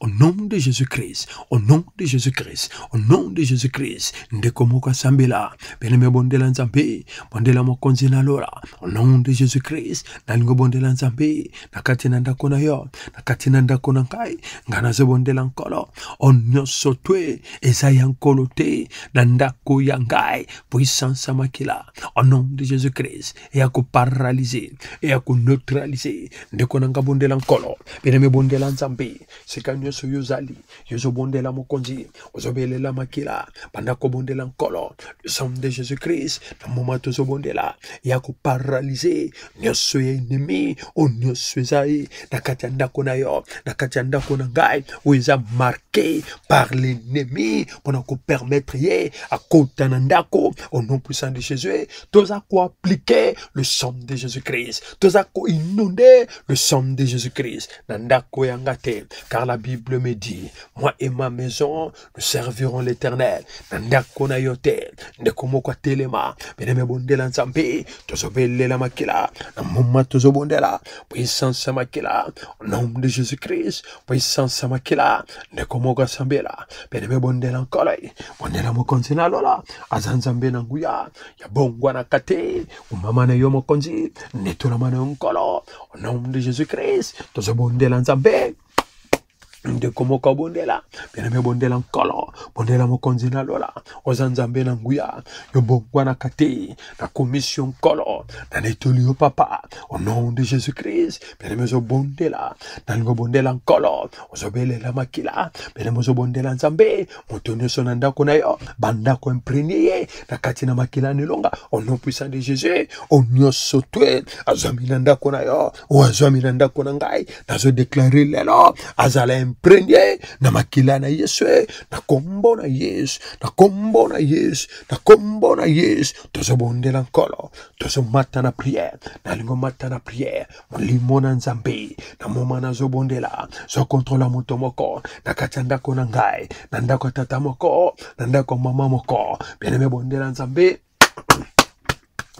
au nom de Jésus-Christ au nom de Jésus-Christ au nom de Jésus-Christ ndeko moko asambela belembe bondela nzambe bondela mokonzi na lora, au nom de Jésus-Christ nalingo bondela nzambe na kati na yo na kati na ndako na ngai ngai nkolo o so tue nkolo te na yangai, ya ngai puissance au nom de Jésus-Christ eya koparalyse eya koneutralize ndeko na ngai bondela nkolo belembe bondela nzambe sika nyonso oyo ozali yo ozobondela mokonzi ozobelela makila banda kobondela nkolo le sang de jésus christ na moma tozobondela ya koparalize nyonso ya enemi oyo oh, nyonso eza ye na kati ya ndako na yo na kati ya ndako na ngai oyo eza marke par l'ennemi mpona kopermetre ye akota na ndako au nom puissant de jésus toza koaplike le sang de jésus christ toza koinonde le sang de jésus christ na ndako yanga te car la Bible me dit, moi et ma maison, nous servirons l'éternel. Nandakona yote, ndekomoko telema, beneme bondela nsambi, tosobele makila, namuma tozobondela, puissance makila, au nom de Jésus-Christ, puissance makila, ndekomoko sambela, beneme bondela nkolai, bondela mokonzi nalola, azanzambe nanguya, yabongwa nakate, umamana yo mokonzi, netolamana nkolo, au nom de Jésus-Christ, tozobondela nzambi. ndeko moko abondela bienami obondela nkolo bondela mokonzi na lola oza nzambe na nguya yo bongwanaka te na komisio nkolo na netoli yo papa au nom de jésus christ bienami ozobondela nalingi obondela nkolo ozobelela makila bienami ozobondela nzambe moto nyonso na ndako na yo bandako imprene ye na kati na makila na elonga au nom puissant de jésus o nyonso twe azwami na ndako na yo o azwami na ndako na ngai nazodeklare lelo azala imprenye na makila na yesu eh, na kombo na yesu na kombo na yesu na kombo na yesu tozobondela nkolo tozomata na priere nalingo mata na priere molimo na nzambe na moma nazobondela zokontrola moto moko na kati ya ndako na ngai na ndako ya tata moko na ndako ya mama moko bieneme bondela nzambe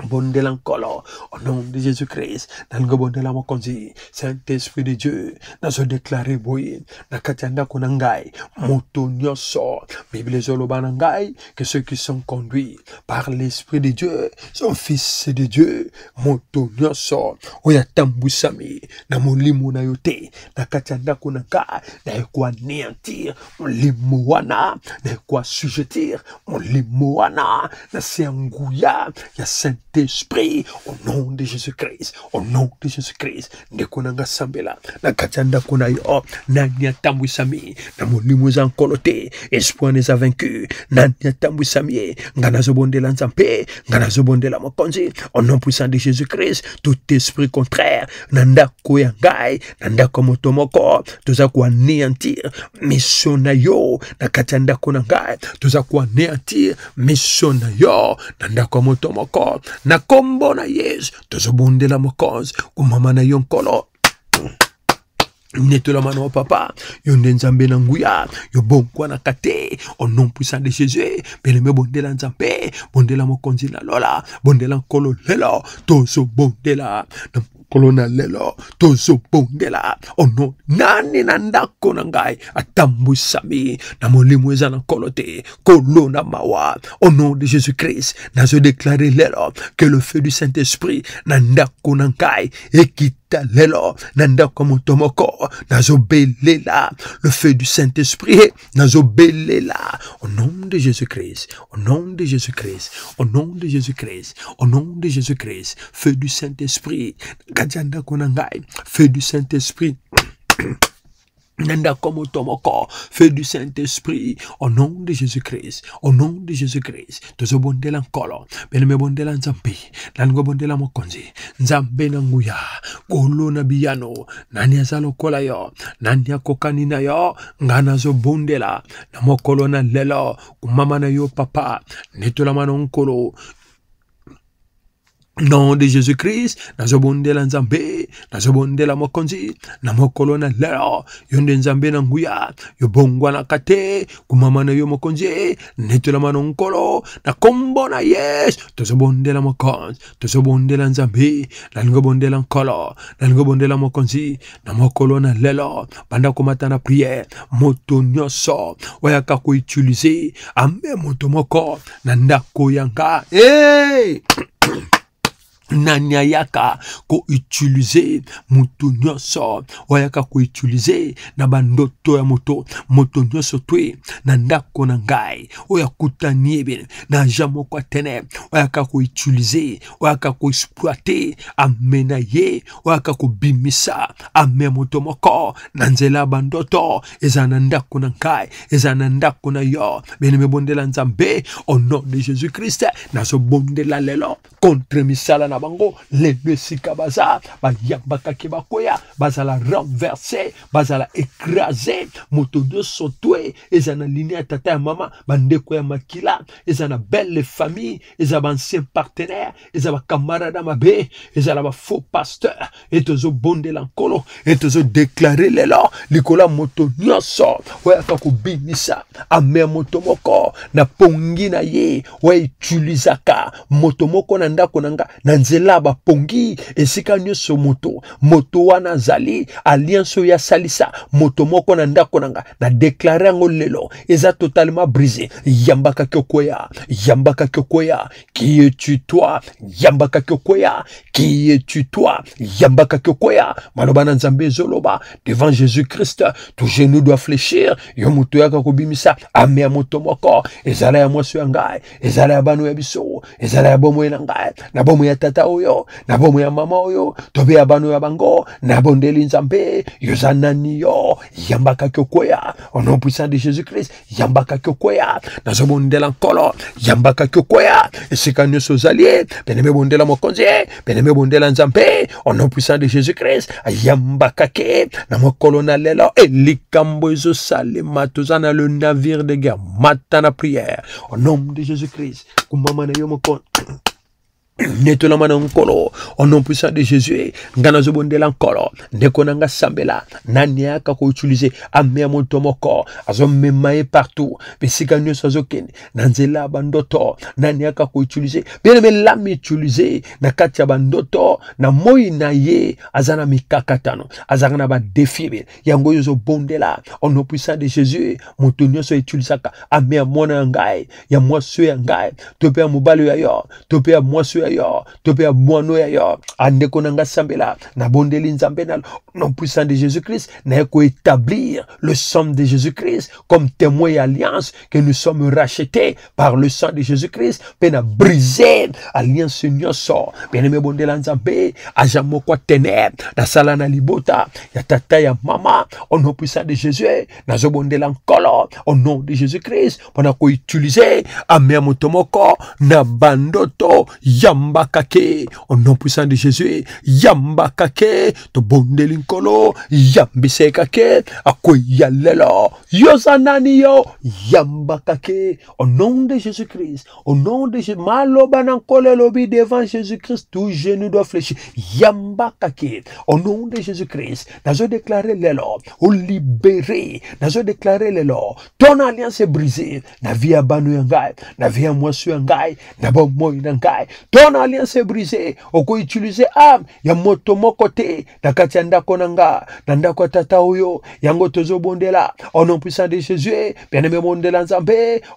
bondela nkolo au nom de jésus-christ nalingi obondela mokonzi saint esprit de dieu nazodeclare boye na kati ya ndako na ngai moto nyonso biblia ezoloba na ngai que ceux qui sont conduits par l'esprit de dieu sont fils de dieu moto nyonso oyo atambwisami na molimo na yo te na kati ya ndako na ngai naye koanéantir molimo wana naye koasujetir molimo wana na se ya nguya ya saint Saint-Esprit, au nom de Jésus-Christ, au nom de Jésus-Christ, ndekonanga sambela, Nakatanda Kunayo, konayo, na nyatambwisami, na espoir neza vaincu, na nyatambwisami, nga nazobondela nzambe, nga mokonzi, au nom puissant de Jésus-Christ, tout esprit contraire, nanda Kouyangai, nanda komoto mokor, toza yo, na toza yo, nanda na nkombo na yesu tozobundela mokonzi komama na yo nkolo netela mwana wa papa yo nde nzambe na nguya yo bongwanaka te au nom puissant de jésus beleme bondela nzambe bondela mokonzi na lola bondela nkolo lelo tozobondela na mokolo na lelo tozobondela ono nani na ndako na ngai atambwisami na molimo eza na nkolo te kolo na mawa au nom de jésus christ nazodeklare lelo que le feu du saint esprit na ndako na ngai ekita nanda lelo nazo belela, le feu du Saint-Esprit belela, au nom de Jésus-Christ au nom de Jésus-Christ au nom de Jésus-Christ au nom de Jésus-Christ feu du Saint-Esprit gajanda Konangai, feu du Saint-Esprit Nanda Komotomoko, tomoko, feu du Saint-Esprit, au nom de Jésus-Christ, au nom de Jésus-Christ, tozo bondela nkolo, beneme bondela nzambi, nango bondela mokonzi, nzambe nanguya, kolona na biyano, nani azalo kola yo, nani akokani na yo, ngana zo bondela, na mokolo lelo, kumama yo papa, netola mano nkolo, nom de jésus-christ nazobondela nzambe nazobondela mokonzi na mokolo na lelo yo nde nzambe na nguya yobongwanaka te komama na yo mokonzi netolama na nkolo na kombo na yesu tozobondela mokonzi tozobondela nzambe nalingi obondela nkolo nalingi obondela mokonzi na mokolo na lelo banda komata na priere moto nyonso oyaka koutilize ame moto moko na ndako yanga hey! [CLEARS THROAT] nania yaka koutilize moto nyonso oyaka koutilize na bandoto ya moto moto nyonso te na ndako na ngai oyo akutani ebe na agent moko ya tene oyaka koutilize oyaka koexploite amena ye oyaka kobimisa ame moto moko na nzela ya bandoto eza na ndako na ngai eza na ndako na yo beneme bondela nzambe au nom de jésus christ nazobondela lelo contre misala na bango lelo esika baza bayambakaki bakoya bazala renverse bazala ekrase moto nyonso twe eza na linia ya tata ya mama bandeko ya makila eza na belle famille eza ancien partenaire eza bakamarada mabe ezala faux pasteur e tozobondela nkolo e tozodeklare lelo likolo ya moto nyonso oyo aka kobimisa sa, ya moto moko na pongi na ye oyo tulizaka, moto moko na na ndako na nga na nzela bapongi esika nyonso moto moto wana azali alliance oyo asalisa moto moko na ndako na nga na deklare yango lelo eza totalement brise yambakaki okoya yambakaki okoya qui es-tu toi yambakaki okoya qui es-tu toi yambakaki okoya maloba na nzambe ezoloba devant jésus-christ tout genou doit fléchir yo moto oyaka kobimisa ame ya moto moko ezala ya mwasi ya ngai ezala ya bana ya biso ezala ya bomoi na ngai na bomo ya tata oyo na bomo ya mama oyo tobeya bana ya bango nabondeli nzambe yoza nani yo yambakaki okweya au nom puissant de jésus christ yambakaki okweya nazobondela nkolo yambakaki okweya esika nyonso ozali ye beneme bondela mokonzi ye beneme bondela nzambe au nom puissant de jésus christ ayambakaki na mokolo na lelo e likambo ezosalema toza na le navire de guerre mata na prière au nom de jésus christ kumama na yo mokonzi netolama na nkolo au nom puissant de jésus nga nazobondela nkolo ndeko na nga asambela nani ayaka koutilize ameya moto moko azomema ye partout bisika nyonso azokende na nzela ya bandoto nani ayaka koutilize bieneme lami utilize na kati ya bandoto na moi na ye aza na mikakatano azalaka na badefire yango oyo ozobondela au nom puissant de jésus moto nyonso utilisaka ameya mwana ya ngai ya mwasi oyo ya ngai to mpe ya mobali oyo ya yo to mpe ya mwasi oyo ya yo to mpe ya bwano ya yo andeko na nga sambela nabondeli nzambe na nom puissant de jésus christ naye koétablir le somme de jésus christ comme témoin et alliance que nous sommes rachetés par le sang de jésus christ mpe na brise alliance nyonso bien-aimé bondela nzambe aza moko atene nasala na libota ya tata ya mama au nom puissant de jésus nazobondela nkolo au nom de jésus christ mpona koutilize ame ya moto moko na bandoto ya yambakake au nom puissant de Jésus yambakake tobondeli nkolo yambisekake akoyalelo, Yosanani yo yambakake au nom de Jésus-Christ au nom de Jésus maloba na nkolo devant Jésus-Christ tout genou doit fléchir yambakake au nom de Jésus-Christ déclaré lelo nazo On lelo ton alliance est brisée na vie ya yangai, na vie mwasi na bomoi na alliance est alliance brise okoutilize ame ya moto moko te na kati ya ndako nga na tata oyo yango bondela, au nom puissant de jésus bien-aimé obondela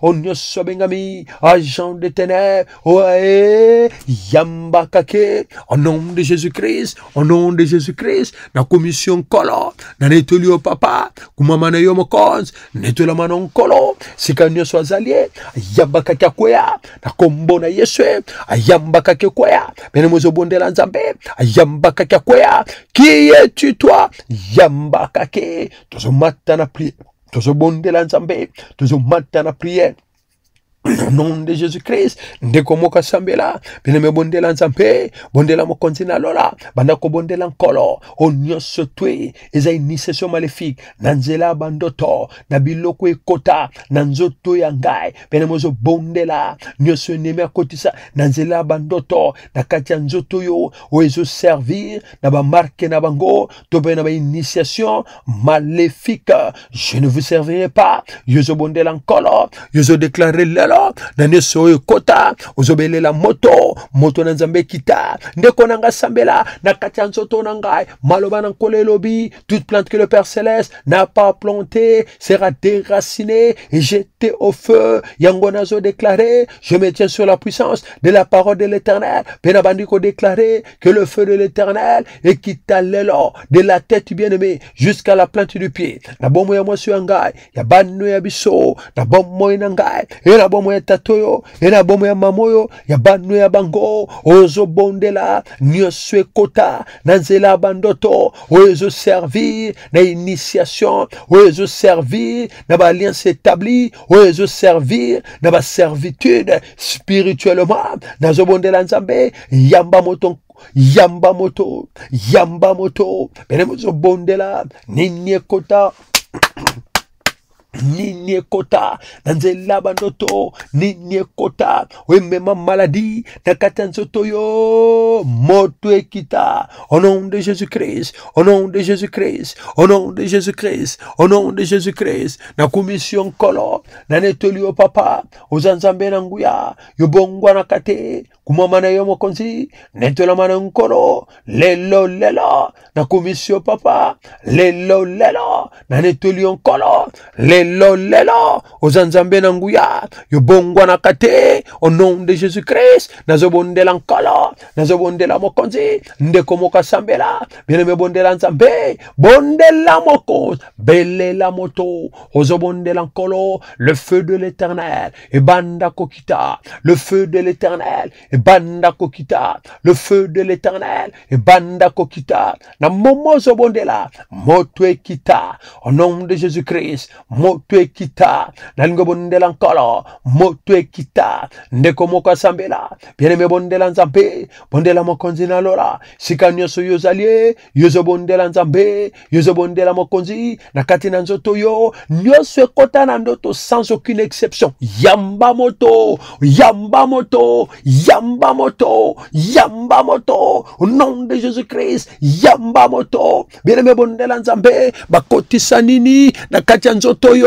on o so bengami. agent de ténèbres, oae yambaka kake, au nom de jésus christ au nom de jésus christ na commission colo, na netoli yo papa kumama yo mokonzi netolama manon nkolo sika nyonso azali ye na kombo na yesu Ayamba ayambakaki kweya bene mozobondela nzambe ayambakaki akweya kiye tu toi yambakaki tozomata na priere tozobondela nzambe tozomata na priere nom de jésus-christ ndeko Moka Sambela, bien me bondela nzambe bondela mokonzi na lola banda kobondela nkolo o oh, nyonso twe eza initiation maléfique Nanzela bandoto na biloko ekota kota, nanzo ya yangai, bien-aimé ozobondela nyonso enemi akotisa bandoto na kati ya yo, oyo oyo servir, na marque na bango to mpe na initiation maléfique je ne vous servirai pas bondela en nkolo yo déclarer lelo lelo Kota, nyonso la moto moto na nzambe ekita ndeko na ngai sambela na kati ngai maloba na toute plante que le père céleste n'a pas planté sera déracinée et j'étais au feu yango déclaré je me tiens sur la puissance de la parole de l'éternel mpe na que le feu de l'éternel ekita lelo de la tête bien aimé jusqu'à la plante du pied na bomoi ya ya ngai ya ya biso na na ngai na bomo ya tata oyo ye na bomo ya mama oyo ya bano ya bango oyo ezobondela nyonso ekota na nzela ya bandoto oyo ezoservir na initiation oyo ezoservir na baalliance établie oyo ezoservir na baservitude spirituellement nazobondela nzambe yamba moto yamba moto yamba moto pene mozobondela nini ekota [CLEARS THROAT] nini ekota na nzela ya bandoto nini ekota oyo emema maladi na kati ya nzoto oyo moto ekita au nom de jésus christ au nom de jésus christ au nom de jésus christ au nom de jésus christ nakumisio nkolo na netoli yo papa oza nzambe na nguya yo bongwanaka te kumama na yo mokonzi netolama na yo nkolo lelo lelo nakumisio papa lelo lelo na netoli yo nkolo lelo lelo lelo oza nzambe na nguya yobongwanaka te au nom de jésus christ nazobondela nkolo nazobondela mokonzi ndeko moko asambela bieneme bondela nzambe bondela moko belela moto ozobondela nkolo le feu de l'éternel ebanda kokita le feu de l'éternel ebanda kokita le feu de l'éternel ebanda kokita na momo ozobondela moto ekita au nom de jésus christ moto mo to e kita nalingo bondela nkolo mo to e kita ndeko moko asambela bien-aime bondela nzambe bondela mokonzi na lola sika nyonso yo ozali ye yo ozobondela nzambe yo ozobondela mokonzi na kati na nzoto yo nyonso ekɔta na ndoto sans aucune exception yamba moto yamba moto yamba moto yamba moto au nom de jésus christ yamba moto bien-aime bondela nzambe bakotisa nini na kati ya nzoto yo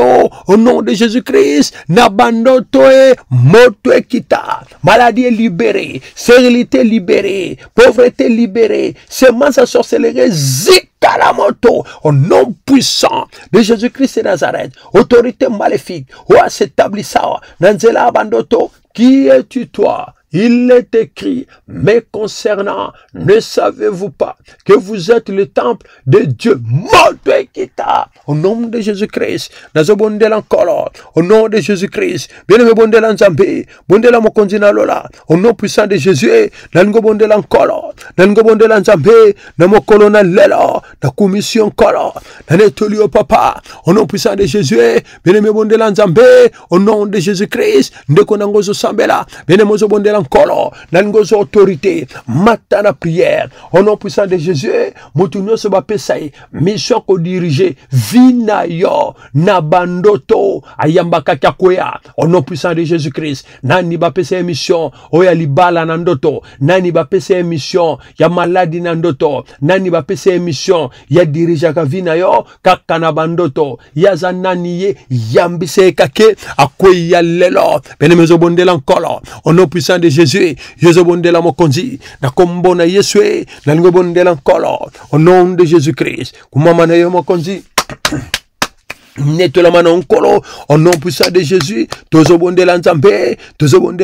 au nom de Jésus-Christ nabandotoe moto ekita maladie libérée sérilité libérée pauvreté libérée semence à sorcellerie Zika la moto, au nom puissant de Jésus-Christ de Nazareth, autorité maléfique, ou à s'établir ça, Nanzela Bandoto, qui es-tu toi il est écrit, mais concernant, ne savez-vous pas que vous êtes le temple de Dieu Modequita, au nom de Jésus-Christ, nazobondela encore, au nom de Jésus-Christ, bien-aimé bondela nzambe, bondela mokonzina lola, au nom puissant de Jésus, nalingo bondela encore, nalingo bondela nzambe, Namo mokolo lela. lelo, na kumisi encore, dans o papa, au nom puissant de Jésus, bien-aimé bondela nzambe, au nom de Jésus-Christ, ndeko nangozo sambela, bien-aimé bondela nkolo dans zo autorité matana prière au nom puissant de jésus motu se bapesa mission ko vi na yo na bandoto ayambaka kaka koya au nom puissant de jésus christ nani ba ye mission oya ya libala na ndoto nani ba ye mission ya maladi na ndoto nani ba ye mission ya dirija ka na yo kaka na bandoto ya nani ye yambise kake akwei ya lelo benemi ozobondela nkolo au nom puissant de jésus yozobondela mokonzi na kombo na yesu ye nalingi obondela nkolo au nom de jésus christ komama na yo mokonzi en nkolo au nom puissant de jésus tozobondela nzambe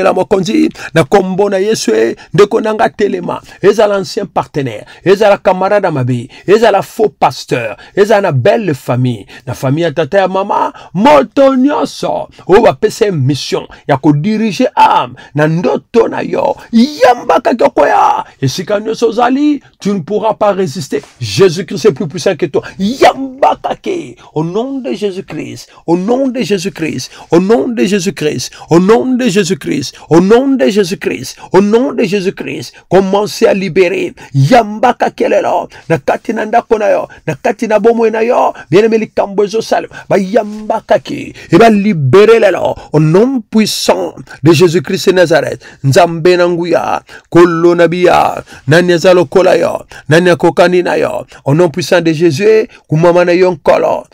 la mokonzi na kombo na yesu de ndeko na nga telema ezala ancien partenaire la camarade mabe la faux pasteur ezala na belle famille na famille à tata ya mama moto nyoso, oyo va ye mission ya dirige ame na ndoto na yo yambaka et si so zali, tu ne pourras pas résister jésus christ est plus puissant que toi yamba ke au nom de Jésus-Christ, au nom de Jésus-Christ, au nom de Jésus-Christ, au nom de Jésus-Christ, au nom de Jésus-Christ, au nom de Jésus-Christ, commencez à libérer. Yambaka kelelo, nakati na ndako na yo, nakati na yo, bien aimé salem, ba bayambaka ki, et ba libérer lelo, au nom puissant de Jésus-Christ de Nazareth, nzambe nanguya, nguya, kolo na Nanya nani yo, na yo, au nom puissant de Jésus, kumama na yon nkolo,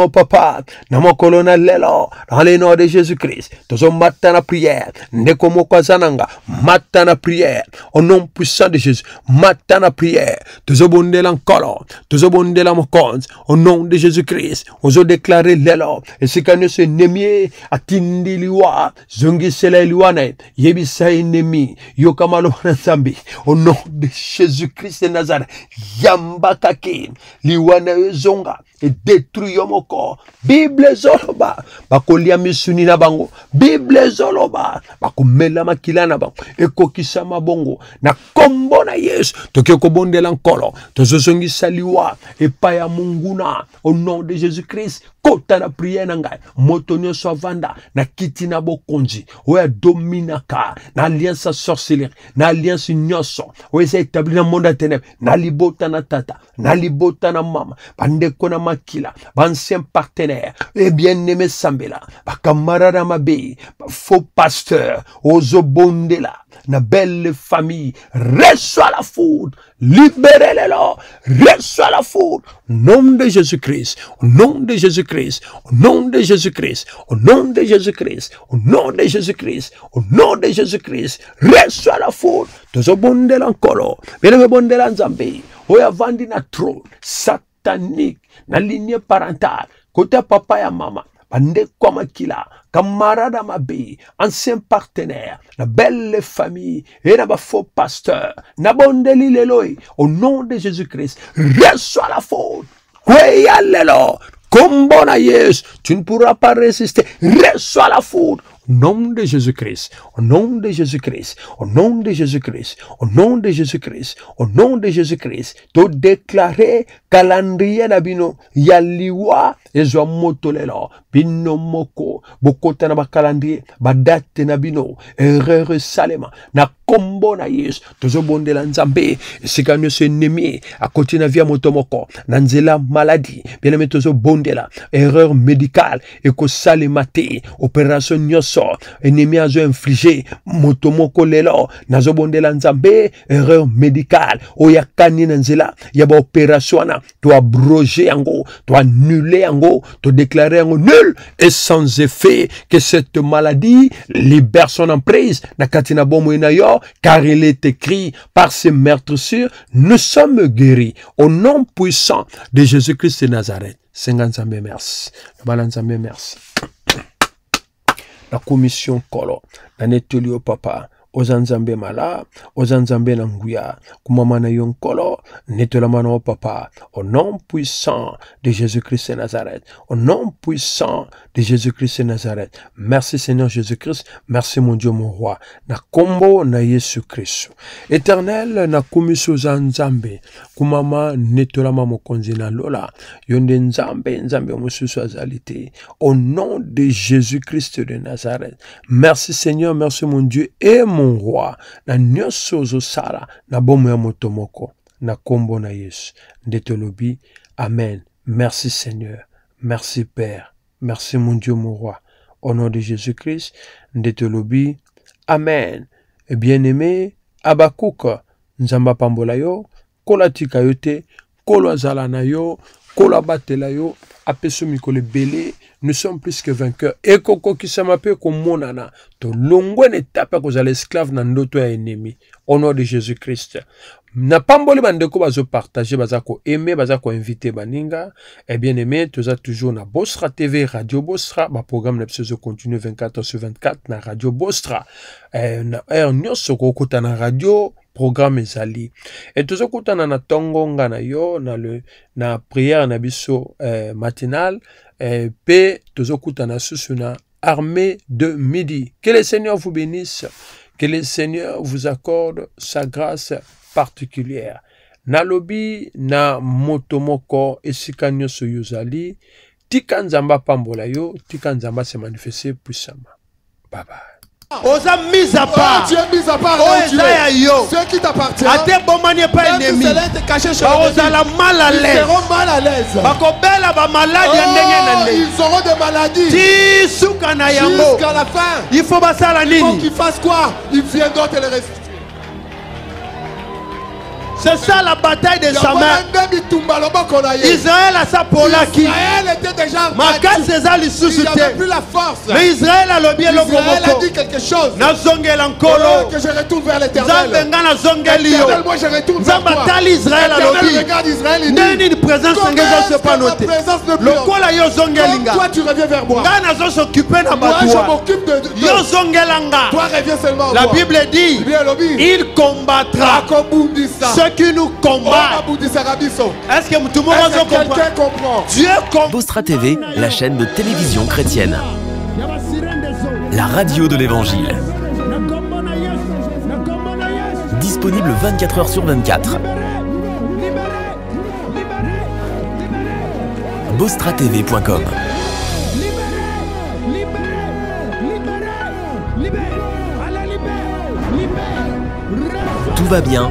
nom, Papa, dans mon colonne, lelo, dans le nom de Jésus-Christ, dans un matin à prière, Nekomo Kwazananga, matin à prière, au nom puissant de Jésus, matin à prière, dans un bon de l'encolon, dans un bon de l'encontre, au nom de Jésus-Christ, aux eaux déclarés, lelo, et ce qu'on se némier, à Tindiliwa, Zungi Seleliwane, Yebisa ennemi, Yokamalo Nzambi, au nom de Jésus-Christ de Nazareth, Yambakaki, Liwana Zonga, et détruis Yomo moko bible ezoloba bakolia misuni na bango bible ezoloba bakomela makila na bango ekokisama bongo na nkombo na yesu toke kobondela nkolo tozozongisa liwa epai ya monguna au nom de jésus christ kota na priere na ngai moto nyonso avanda na kiti na bokonzi oyo adominaka na alliance ya sorcellerie na alliance nyonso oyo eza etabli na monde ya tenebre na libota na tata na libota na mama bandeko na makila baancien partenaire e eh bien-aime sambela bakamarade ya mabe bafaux pasteur ozobondela la belle famille. reçoit la foudre. Libérez-les-là. reçoit la foudre. Au nom de Jésus-Christ. Au nom de Jésus-Christ. Au nom de Jésus-Christ. Au nom de Jésus-Christ. Au nom de Jésus-Christ. Au nom de Jésus-Christ. reçoit la foudre. tozobondela au en zambie. Où oyo avandi na trône, satanique na ligne parentale côté papa maman, mama comme ya makila camarade à ma vie, ancien partenaire, la belle famille, et la faux pasteur, n'abondeli au nom de Jésus-Christ, reçois la faute. Oui, Kombona yes, tu ne pourras pas résister. Reçois la faute. Au nom de Jésus-Christ, au nom de Jésus-Christ, au nom de Jésus-Christ, au nom de Jésus-Christ, au nom de Jésus-Christ, to déclarer calendrier d'abino, yaliwa, ezwa moto lelo bino moko bokota na bakalandie badate na bino erreur esalema na kombo na yesu tozobondela nzambe esika nyonso enemi akoti na vi ya moto moko na nzela maladi bieneme tozobondela erreur médicale ekosalema te opération nyonso enemi azo inflige moto moko lelo nazobondela nzambe erreur médicale oyo akani na nzela ya baopération wana toabroge yango toanule yango yango, déclarer yango nul et sans effet que cette maladie libère son emprise. Nakatina yo, car il est écrit par ses sur nous sommes guéris au nom puissant de Jésus-Christ de Nazareth. Senganzambe merci. Balanzambe merci. La commission Kolo, la papa, Ozanzambe nzambe mala Ozanzambe nzambe na nguya kumama na yo nkolo papa au nom puissant de jésus-christ de nazareth au nom puissant de jésus-christ de nazareth merci seigneur jésus-christ merci mon dieu mon roi na kombo na Jésus-Christ. éternel na so Zanzambe. nzambe kumama netolama mokonzi na lola yo nde nzambe nzambe mosusu azali au nom de jésus-christ de nazareth merci seigneur merci mon dieu et mon roi na nyonso sara, na bombe ya na kombo na yesu amen merci seigneur merci père merci mon dieu mon roi au nom de jésus christ nde amen eh bien aimé abakouk nzamba pambola yo kola tika yo yo kolo la yo apeso nous sommes plus que vainqueurs comme mon komonana tolongwe na etape ya que esclave na ndoto ennemi au nom de jésus christ N'a pas ko bandeko partager, baza aimer, baza inviter, baninga Eh bien aimé, tu as toujours na Bostra tv radio Bostra, Ma programme na je continue 24 sur 24 na radio Bostra. eh, na heure eh, nyonso radio programme ezali et tozokutana na tongonga na yo na, le, na priere na biso eh, matinal eh, pe tozokutana susu na armée de midi que le seigneur vous bénisse que le seigneur vous accorde sa grâce particulière nalobi na moto moko esika nyonso yo ozali tika nzambe apambola yo tika nzambe asemanifeste puissama babay aux amis oh, mis à part. Oh, tu mis à part. Oh, tu es. Ce qui t'appartient. À des bonnes manières, pas ennemi. Aux allants bah, mal à l'aise. Ils seront mal à l'aise. Bako bela ba malade oh, à l'aise. Ils auront des maladies. Jusqu'à la fin. Il faut basa la ligne. Il faut qu'ils fassent quoi Ils viendront te les restes. C'est ça la bataille de Samuel. Israël a sa pour la qui. Israël était déjà Makas César Il n'avait plus la force. Mais Israël a le bien Israël a dit quelque chose. Na Nazongel encore. Que je retourne vers l'éternel. na Éternel, moi je retourne vers toi. Zabatali Israël a lobi. regarde Israël et dit. Nini présence n'engage se pas noté. Le kola yo zongelinga. Toi tu reviens vers moi. Nga nazo s'occuper na batua. Moi je m'occupe de Yo zongelanga. Toi reviens seulement à moi. La Bible dit. Il combattra. Ceux qui nous combat. Oh, Est-ce que tout le monde comprend Bostra TV, la chaîne de télévision chrétienne. La radio de l'évangile. Disponible 24 heures sur 24. BostraTV.com Tout va bien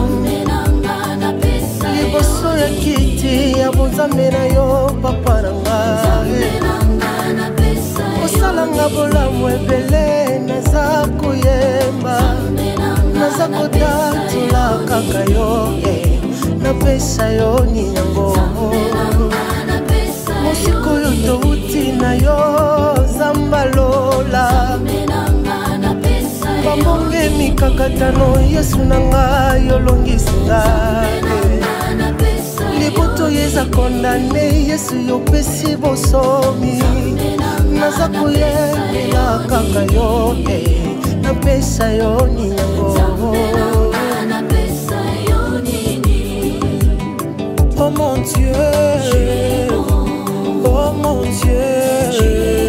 liboso ya kiti ya bonzambe na yo papa na nga osalanga bolamu ebele naza koyemba naza kotatula kaka yo eh. napesa yo ninyango mosikoyo touti na yo zambalola bambonge mikakatano yesu na nga yolongisinga liboto eza kondane yesu yopesi bosomi naza koyembela kaka yo napesa yo ninyango Oh mon Dieu, oh mon Dieu.